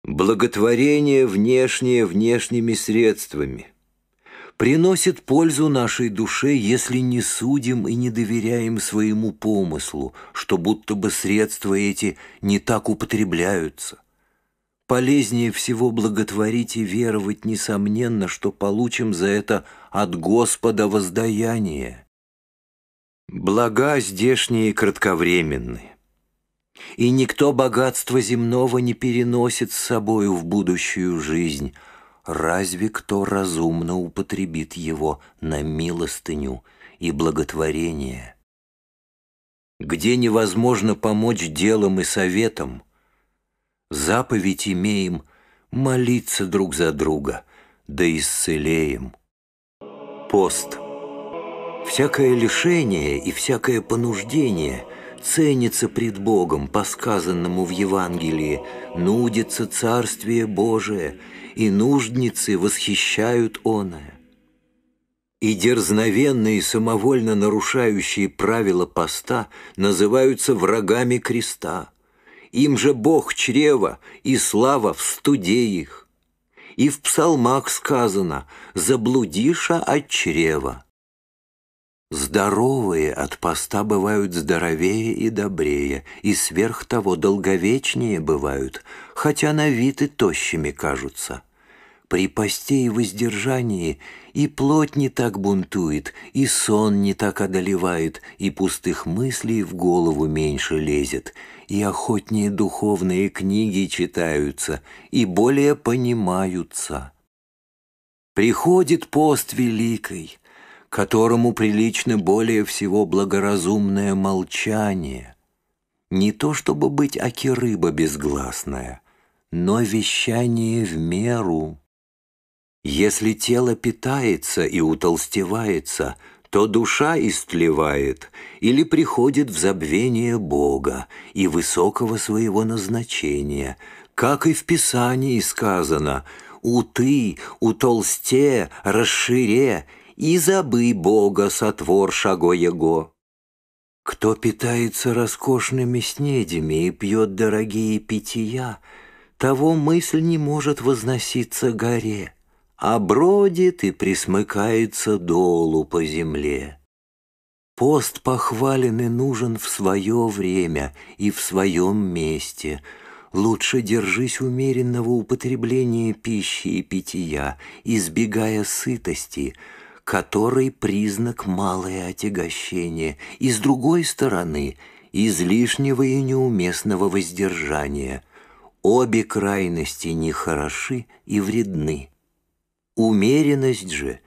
Благотворение внешнее внешними средствами – приносит пользу нашей душе, если не судим и не доверяем своему помыслу, что будто бы средства эти не так употребляются. Полезнее всего благотворить и веровать, несомненно, что получим за это от Господа воздаяние. Блага здешние кратковременны, и никто богатство земного не переносит с собою в будущую жизнь – разве кто разумно употребит его на милостыню и благотворение? Где невозможно помочь делом и советом, заповедь имеем молиться друг за друга, да исцелеем. Пост. Всякое лишение и всякое понуждение – ценится пред Богом, по сказанному в Евангелии, нудится Царствие Божие – и нужницы восхищают оное. И дерзновенные, самовольно нарушающие правила поста называются врагами креста. Им же Бог чрева и слава в студе их. И в псалмах сказано «заблудиша от чрева». Здоровые от поста бывают здоровее и добрее, и сверх того долговечнее бывают, хотя на вид и тощими кажутся. При посте и воздержании и плоть не так бунтует, и сон не так одолевает, и пустых мыслей в голову меньше лезет, и охотнее духовные книги читаются, и более понимаются. Приходит пост великий — которому прилично более всего благоразумное молчание. Не то чтобы быть аки рыба безгласная, но вещание в меру. Если тело питается и утолстевается, то душа истлевает или приходит в забвение Бога и высокого своего назначения, как и в Писании сказано «Уты, утолсте, расшире, и забы Бога, сотвор шаго его. Кто питается роскошными снедями и пьет дорогие питья, того мысль не может возноситься горе, а бродит и присмыкается долу по земле. Пост похвален и нужен в свое время и в своем месте. Лучше держись умеренного употребления пищи и питья, избегая сытости – который признак малое отягощение, и с другой стороны излишнего и неуместного воздержания. Обе крайности нехороши и вредны. Умеренность же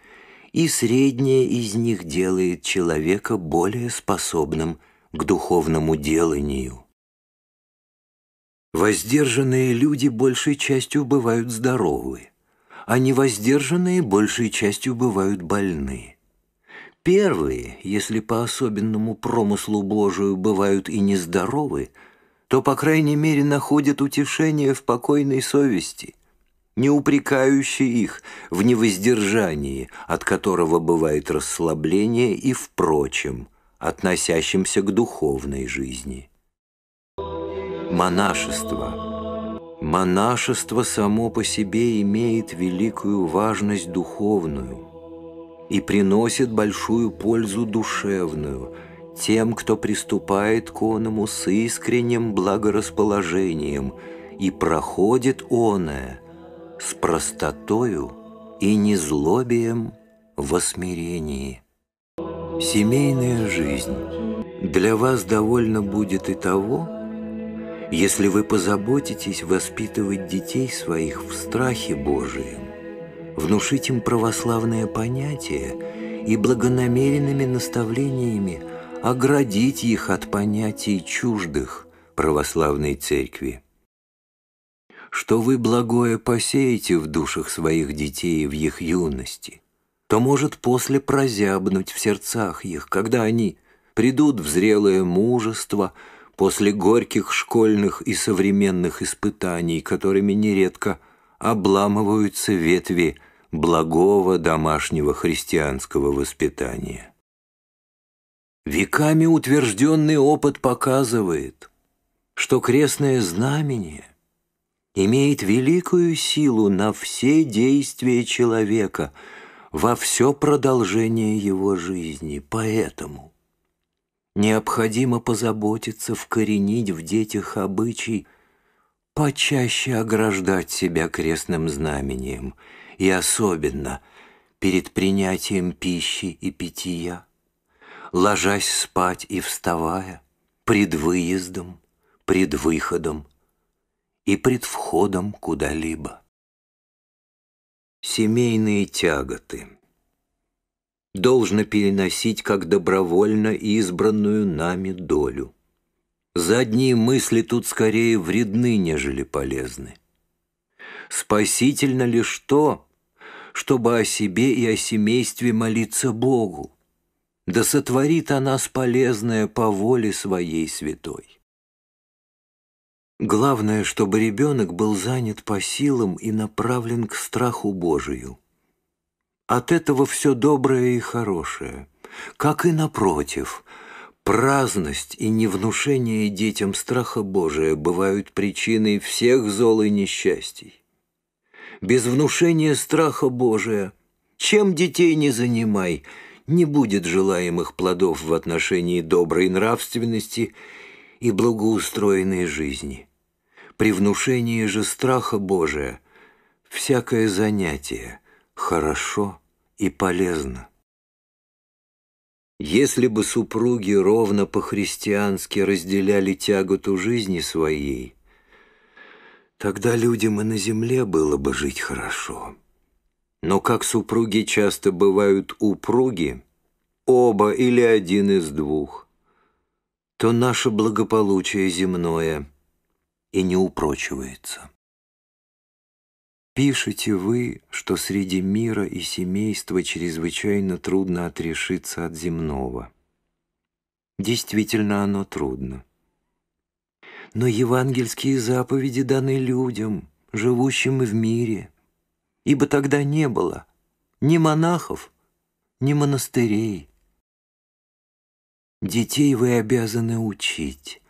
и средняя из них делает человека более способным к духовному деланию. Воздержанные люди большей частью бывают здоровые а невоздержанные большей частью бывают больны. Первые, если по особенному промыслу Божию бывают и нездоровы, то, по крайней мере, находят утешение в покойной совести, не упрекающей их в невоздержании, от которого бывает расслабление и впрочем прочем, относящемся к духовной жизни. Монашество – Монашество само по себе имеет великую важность духовную и приносит большую пользу душевную тем, кто приступает к оному с искренним благорасположением и проходит оное с простотою и незлобием во смирении. Семейная жизнь. Для вас довольно будет и того, если вы позаботитесь воспитывать детей своих в страхе Божием, внушить им православное понятие и благонамеренными наставлениями оградить их от понятий чуждых православной церкви. Что вы благое посеете в душах своих детей в их юности, то может после прозябнуть в сердцах их, когда они придут в зрелое мужество – после горьких школьных и современных испытаний, которыми нередко обламываются ветви благого домашнего христианского воспитания. Веками утвержденный опыт показывает, что крестное знамение имеет великую силу на все действия человека, во все продолжение его жизни. Поэтому – Необходимо позаботиться вкоренить в детях обычай почаще ограждать себя крестным знамением, и особенно перед принятием пищи и питья, ложась спать и вставая, пред выездом, пред выходом и пред входом куда-либо. Семейные тяготы – должно переносить как добровольно избранную нами долю. Задние мысли тут скорее вредны, нежели полезны. Спасительно лишь то, чтобы о себе и о семействе молиться Богу. Да сотворит о нас полезное по воле своей святой. Главное, чтобы ребенок был занят по силам и направлен к страху Божию – от этого все доброе и хорошее, как и напротив. Праздность и невнушение детям страха Божия бывают причиной всех зол и несчастий. Без внушения страха Божия, чем детей не занимай, не будет желаемых плодов в отношении доброй нравственности и благоустроенной жизни. При внушении же страха Божия всякое занятие – хорошо и полезно. Если бы супруги ровно по-христиански разделяли тяготу жизни своей, тогда людям и на земле было бы жить хорошо. Но как супруги часто бывают упруги, оба или один из двух, то наше благополучие земное и не упрочивается. Пишете вы, что среди мира и семейства чрезвычайно трудно отрешиться от земного. Действительно, оно трудно. Но евангельские заповеди даны людям, живущим в мире, ибо тогда не было ни монахов, ни монастырей. Детей вы обязаны учить,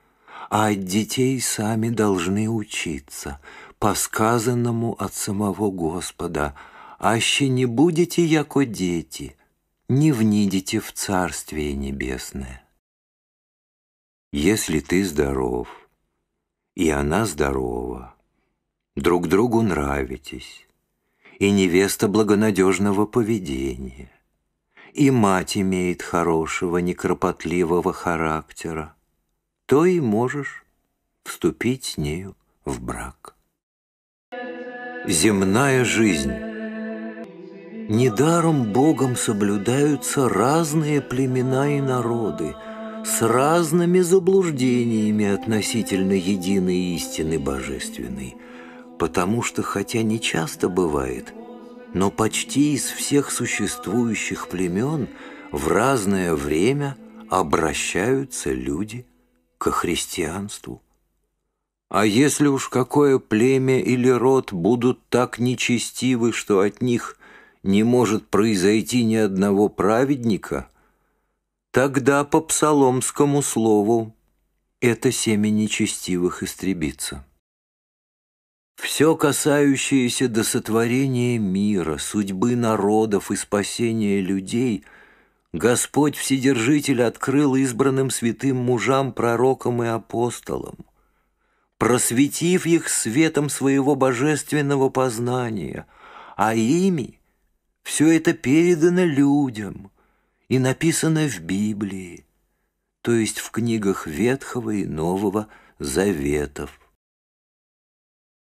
а от детей сами должны учиться — по сказанному от самого Господа, «Аще не будете, яко дети, не внидите в Царствие Небесное». Если ты здоров, и она здорова, друг другу нравитесь, и невеста благонадежного поведения, и мать имеет хорошего, некропотливого характера, то и можешь вступить с нею в брак земная жизнь. Недаром Богом соблюдаются разные племена и народы с разными заблуждениями относительно единой истины божественной, потому что, хотя не часто бывает, но почти из всех существующих племен в разное время обращаются люди ко христианству. А если уж какое племя или род будут так нечестивы, что от них не может произойти ни одного праведника, тогда по псаломскому слову это семя нечестивых истребится. Все, касающееся до сотворения мира, судьбы народов и спасения людей, Господь Вседержитель открыл избранным святым мужам, пророкам и апостолам – просветив их светом своего божественного познания, а ими все это передано людям и написано в Библии, то есть в книгах Ветхого и Нового Заветов.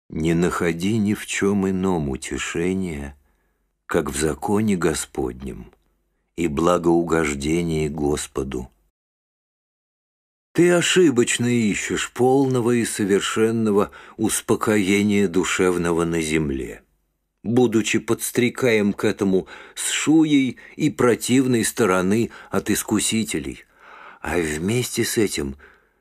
«Не находи ни в чем ином утешения, как в законе Господнем и благоугождении Господу» Ты ошибочно ищешь полного и совершенного успокоения душевного на земле, будучи подстрекаем к этому с шуей и противной стороны от искусителей, а вместе с этим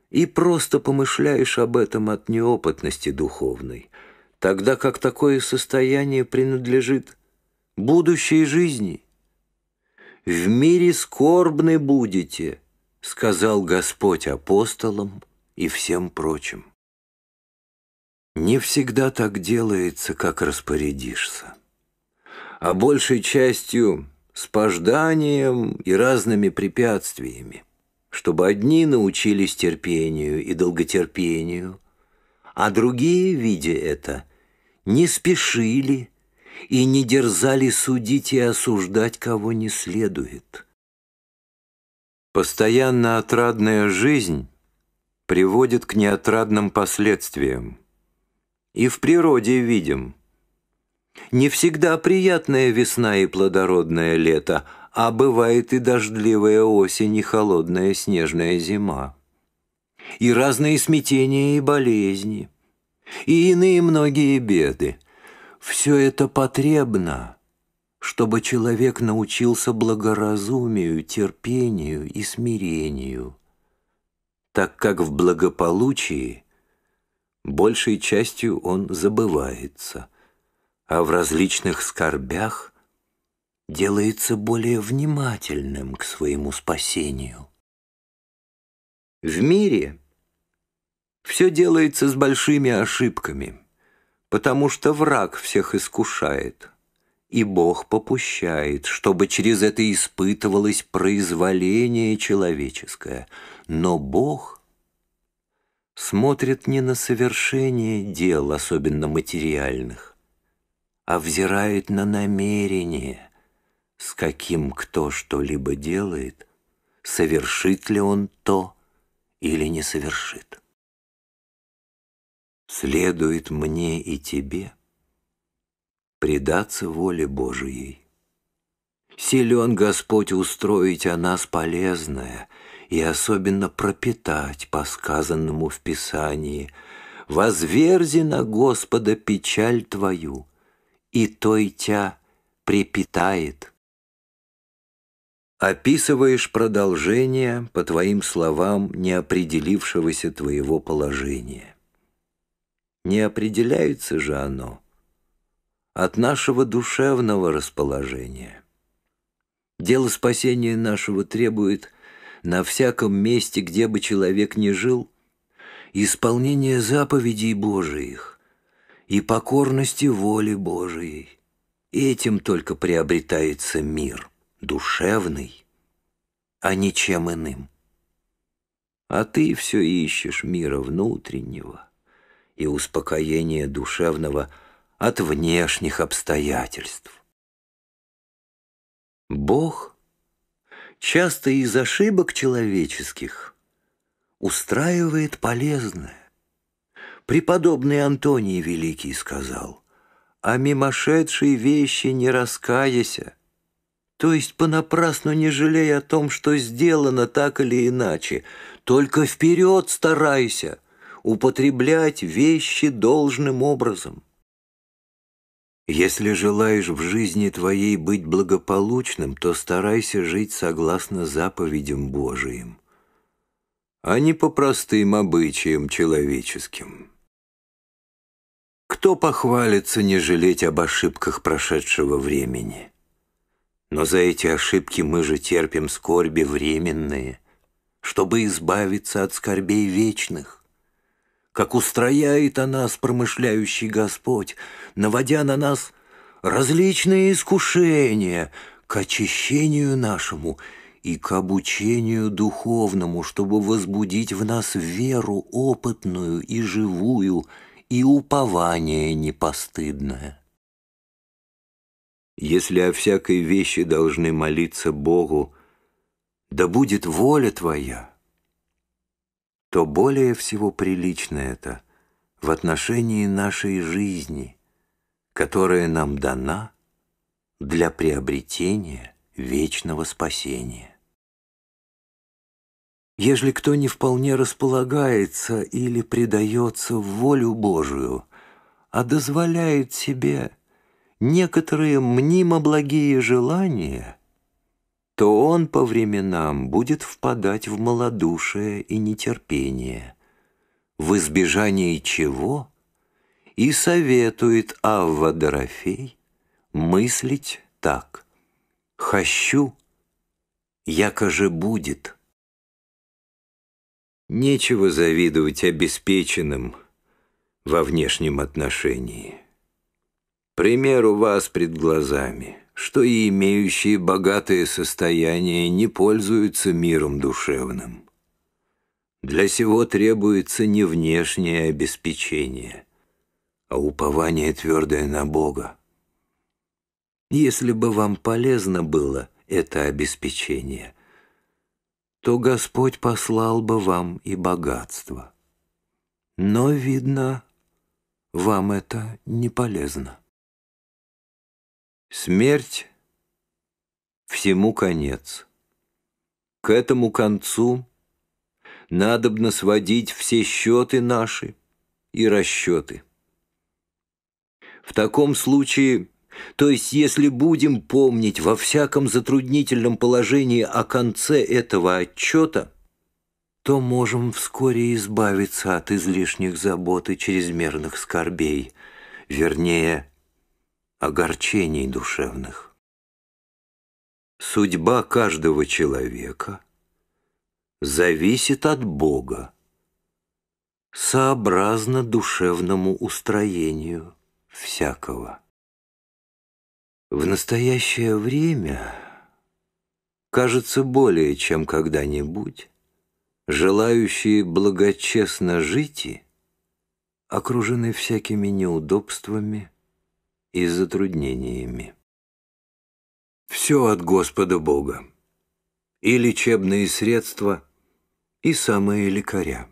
и просто помышляешь об этом от неопытности духовной, тогда как такое состояние принадлежит будущей жизни. В мире скорбны будете – сказал Господь апостолам и всем прочим. Не всегда так делается, как распорядишься, а большей частью с пожданием и разными препятствиями, чтобы одни научились терпению и долготерпению, а другие, видя это, не спешили и не дерзали судить и осуждать, кого не следует». Постоянно отрадная жизнь приводит к неотрадным последствиям. И в природе видим. Не всегда приятная весна и плодородное лето, а бывает и дождливая осень и холодная снежная зима. И разные смятения и болезни, и иные многие беды. Все это потребно чтобы человек научился благоразумию, терпению и смирению, так как в благополучии большей частью он забывается, а в различных скорбях делается более внимательным к своему спасению. В мире все делается с большими ошибками, потому что враг всех искушает – и Бог попущает, чтобы через это испытывалось произволение человеческое. Но Бог смотрит не на совершение дел, особенно материальных, а взирает на намерение, с каким кто что-либо делает, совершит ли он то или не совершит. Следует мне и тебе — предаться воле Божией. Силен Господь устроить о нас полезное и особенно пропитать по сказанному в Писании. Возверзи на Господа печаль твою, и той тя припитает. Описываешь продолжение, по твоим словам, неопределившегося твоего положения. Не определяется же оно — от нашего душевного расположения. Дело спасения нашего требует на всяком месте, где бы человек ни жил, исполнения заповедей Божиих и покорности воли Божией. Этим только приобретается мир, душевный, а ничем иным. А ты все ищешь мира внутреннего и успокоения душевного – от внешних обстоятельств. Бог часто из ошибок человеческих устраивает полезное. Преподобный Антоний Великий сказал, «А мимошедшие вещи не раскаяся, то есть понапрасну не жалей о том, что сделано так или иначе, только вперед старайся, употреблять вещи должным образом». Если желаешь в жизни твоей быть благополучным, то старайся жить согласно заповедям Божиим, а не по простым обычаям человеческим. Кто похвалится не жалеть об ошибках прошедшего времени? Но за эти ошибки мы же терпим скорби временные, чтобы избавиться от скорбей вечных как устрояет о нас промышляющий Господь, наводя на нас различные искушения к очищению нашему и к обучению духовному, чтобы возбудить в нас веру опытную и живую, и упование непостыдное. Если о всякой вещи должны молиться Богу, да будет воля Твоя, то более всего прилично это в отношении нашей жизни, которая нам дана для приобретения вечного спасения. Ежели кто не вполне располагается или предается в волю Божию, а дозволяет себе некоторые мнимо благие желания – то он по временам будет впадать в малодушие и нетерпение, в избежании чего и советует Авва Дорофей мыслить так. «Хощу, якоже будет». Нечего завидовать обеспеченным во внешнем отношении. Пример у вас пред глазами – что и имеющие богатое состояние не пользуются миром душевным. Для сего требуется не внешнее обеспечение, а упование твердое на Бога. Если бы вам полезно было это обеспечение, то Господь послал бы вам и богатство. Но, видно, вам это не полезно. Смерть — всему конец. К этому концу надобно сводить все счеты наши и расчеты. В таком случае, то есть если будем помнить во всяком затруднительном положении о конце этого отчета, то можем вскоре избавиться от излишних забот и чрезмерных скорбей, вернее, огорчений душевных. Судьба каждого человека зависит от Бога сообразно душевному устроению всякого. В настоящее время, кажется, более чем когда-нибудь, желающие благочестно жить и окружены всякими неудобствами, и затруднениями. Все от Господа Бога. И лечебные средства, и самые лекаря.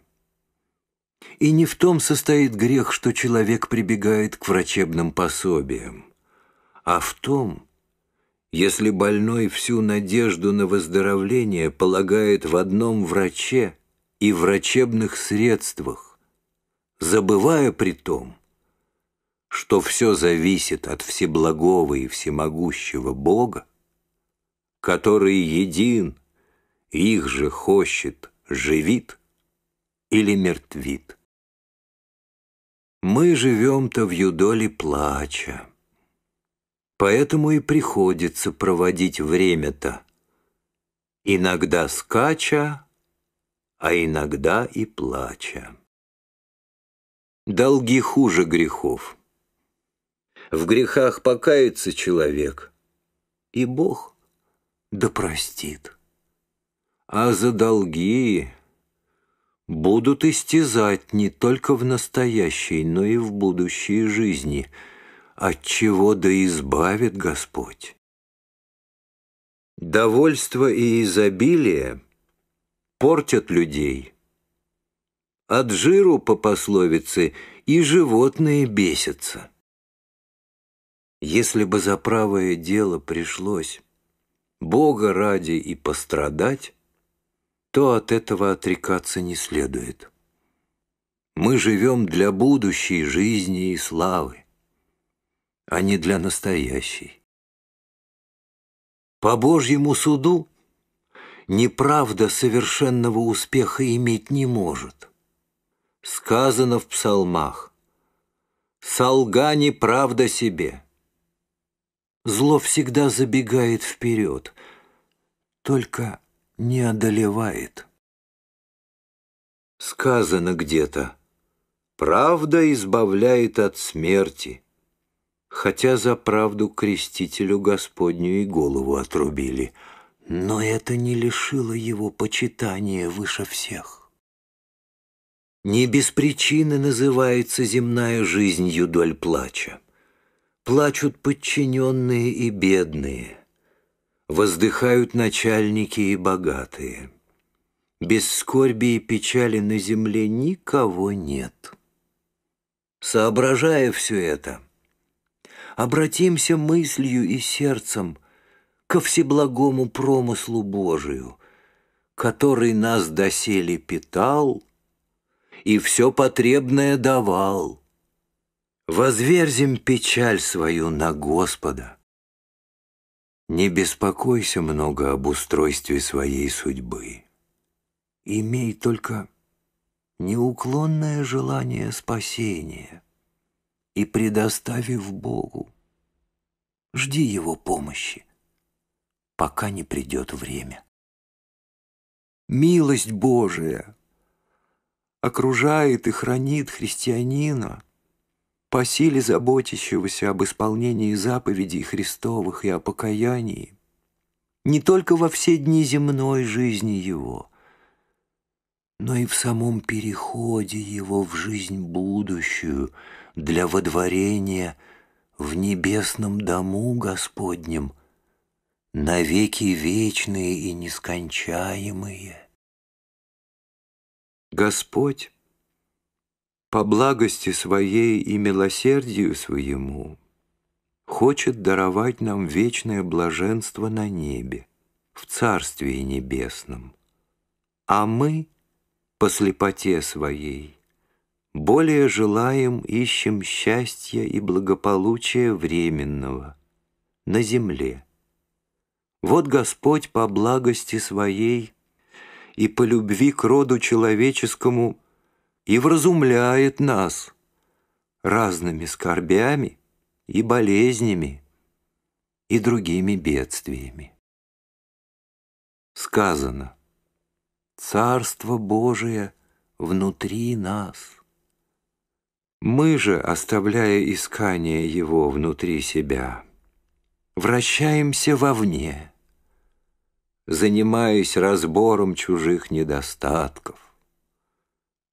И не в том состоит грех, что человек прибегает к врачебным пособиям, а в том, если больной всю надежду на выздоровление полагает в одном враче и врачебных средствах, забывая при том – что все зависит от всеблагого и всемогущего Бога, который един, их же хочет, живит или мертвит. Мы живем-то в юдоле плача, поэтому и приходится проводить время-то, иногда скача, а иногда и плача. Долги хуже грехов — в грехах покается человек, и Бог да простит. А за долги будут истязать не только в настоящей, но и в будущей жизни, от чего да избавит Господь. Довольство и изобилие портят людей. От жиру, по пословице, и животные бесятся. Если бы за правое дело пришлось Бога ради и пострадать, то от этого отрекаться не следует. Мы живем для будущей жизни и славы, а не для настоящей. По Божьему суду неправда совершенного успеха иметь не может. Сказано в псалмах «Солга неправда себе». Зло всегда забегает вперед, только не одолевает. Сказано где-то, правда избавляет от смерти, хотя за правду крестителю Господню и голову отрубили, но это не лишило его почитания выше всех. Не без причины называется земная жизнь юдоль плача. Плачут подчиненные и бедные, воздыхают начальники и богатые. Без скорби и печали на земле никого нет. Соображая все это, обратимся мыслью и сердцем ко всеблагому промыслу Божию, который нас доселе питал и все потребное давал Возверзим печаль свою на Господа. Не беспокойся много об устройстве своей судьбы. Имей только неуклонное желание спасения и предоставив Богу, жди Его помощи, пока не придет время. Милость Божия окружает и хранит христианина по силе заботящегося об исполнении заповедей Христовых и о покаянии, не только во все дни земной жизни его, но и в самом переходе его в жизнь будущую для водворения в небесном дому Господнем – навеки вечные и нескончаемые. Господь по благости своей и милосердию своему хочет даровать нам вечное блаженство на небе, в царствии Небесном. А мы, по слепоте своей, более желаем, ищем счастья и благополучия временного на земле. Вот Господь по благости своей и по любви к роду человеческому – и вразумляет нас разными скорбями и болезнями и другими бедствиями. Сказано, Царство Божие внутри нас. Мы же, оставляя искание Его внутри себя, вращаемся вовне, занимаясь разбором чужих недостатков,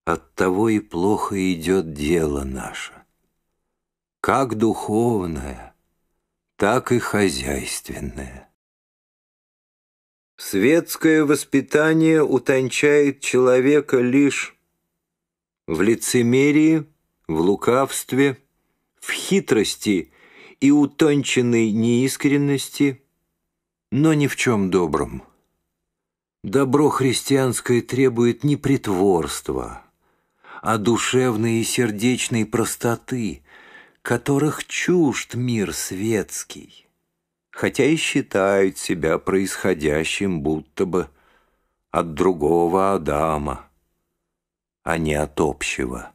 Оттого и плохо идет дело наше. Как духовное, так и хозяйственное. Светское воспитание утончает человека лишь в лицемерии, в лукавстве, в хитрости и утонченной неискренности, но ни в чем добром. Добро христианское требует не притворства, а душевной и сердечной простоты, которых чужд мир светский, хотя и считают себя происходящим будто бы от другого Адама, а не от общего.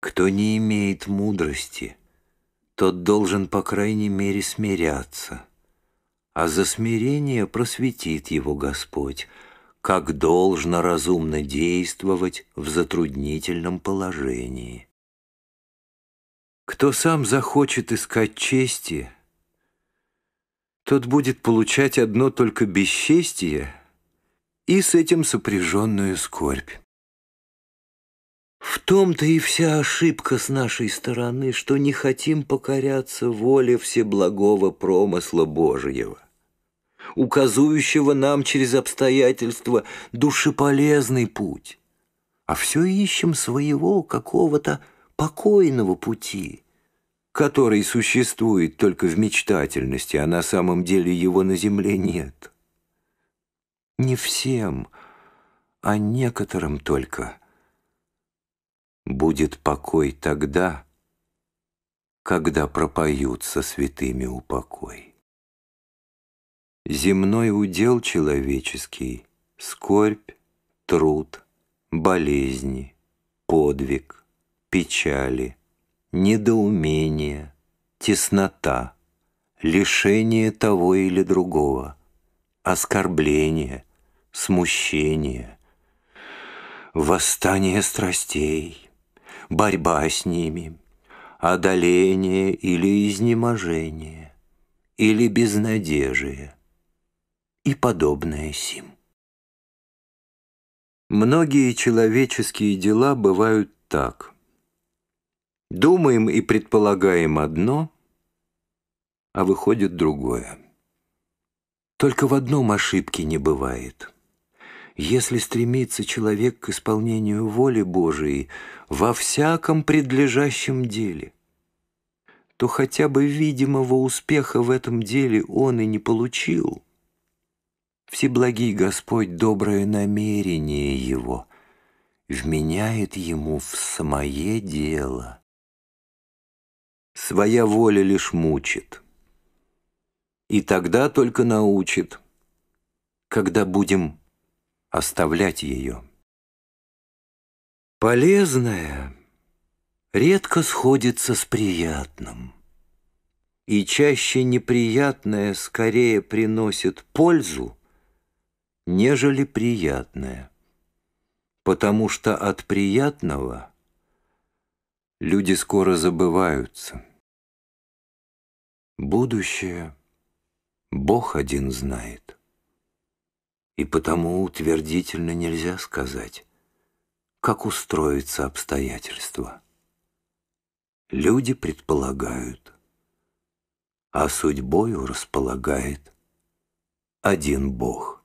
Кто не имеет мудрости, тот должен, по крайней мере, смиряться, а за смирение просветит его Господь — как должно разумно действовать в затруднительном положении. Кто сам захочет искать чести, тот будет получать одно только бесчестие и с этим сопряженную скорбь. В том-то и вся ошибка с нашей стороны, что не хотим покоряться воле всеблагого промысла Божьего указующего нам через обстоятельства душеполезный путь. А все ищем своего какого-то покойного пути, который существует только в мечтательности, а на самом деле его на земле нет. Не всем, а некоторым только. Будет покой тогда, когда пропоются святыми упокой. Земной удел человеческий, скорбь, труд, болезни, подвиг, печали, недоумение, теснота, лишение того или другого, оскорбление, смущение, восстание страстей, борьба с ними, одоление или изнеможение, или безнадежие – и подобное сим. Многие человеческие дела бывают так. Думаем и предполагаем одно, а выходит другое. Только в одном ошибки не бывает. Если стремится человек к исполнению воли Божией во всяком предлежащем деле, то хотя бы видимого успеха в этом деле он и не получил – Всеблагий Господь доброе намерение его вменяет ему в самое дело. Своя воля лишь мучит. И тогда только научит, когда будем оставлять ее. Полезное редко сходится с приятным. И чаще неприятное скорее приносит пользу, нежели приятное, потому что от приятного люди скоро забываются. Будущее Бог один знает, и потому утвердительно нельзя сказать, как устроится обстоятельство. Люди предполагают, а судьбою располагает один Бог.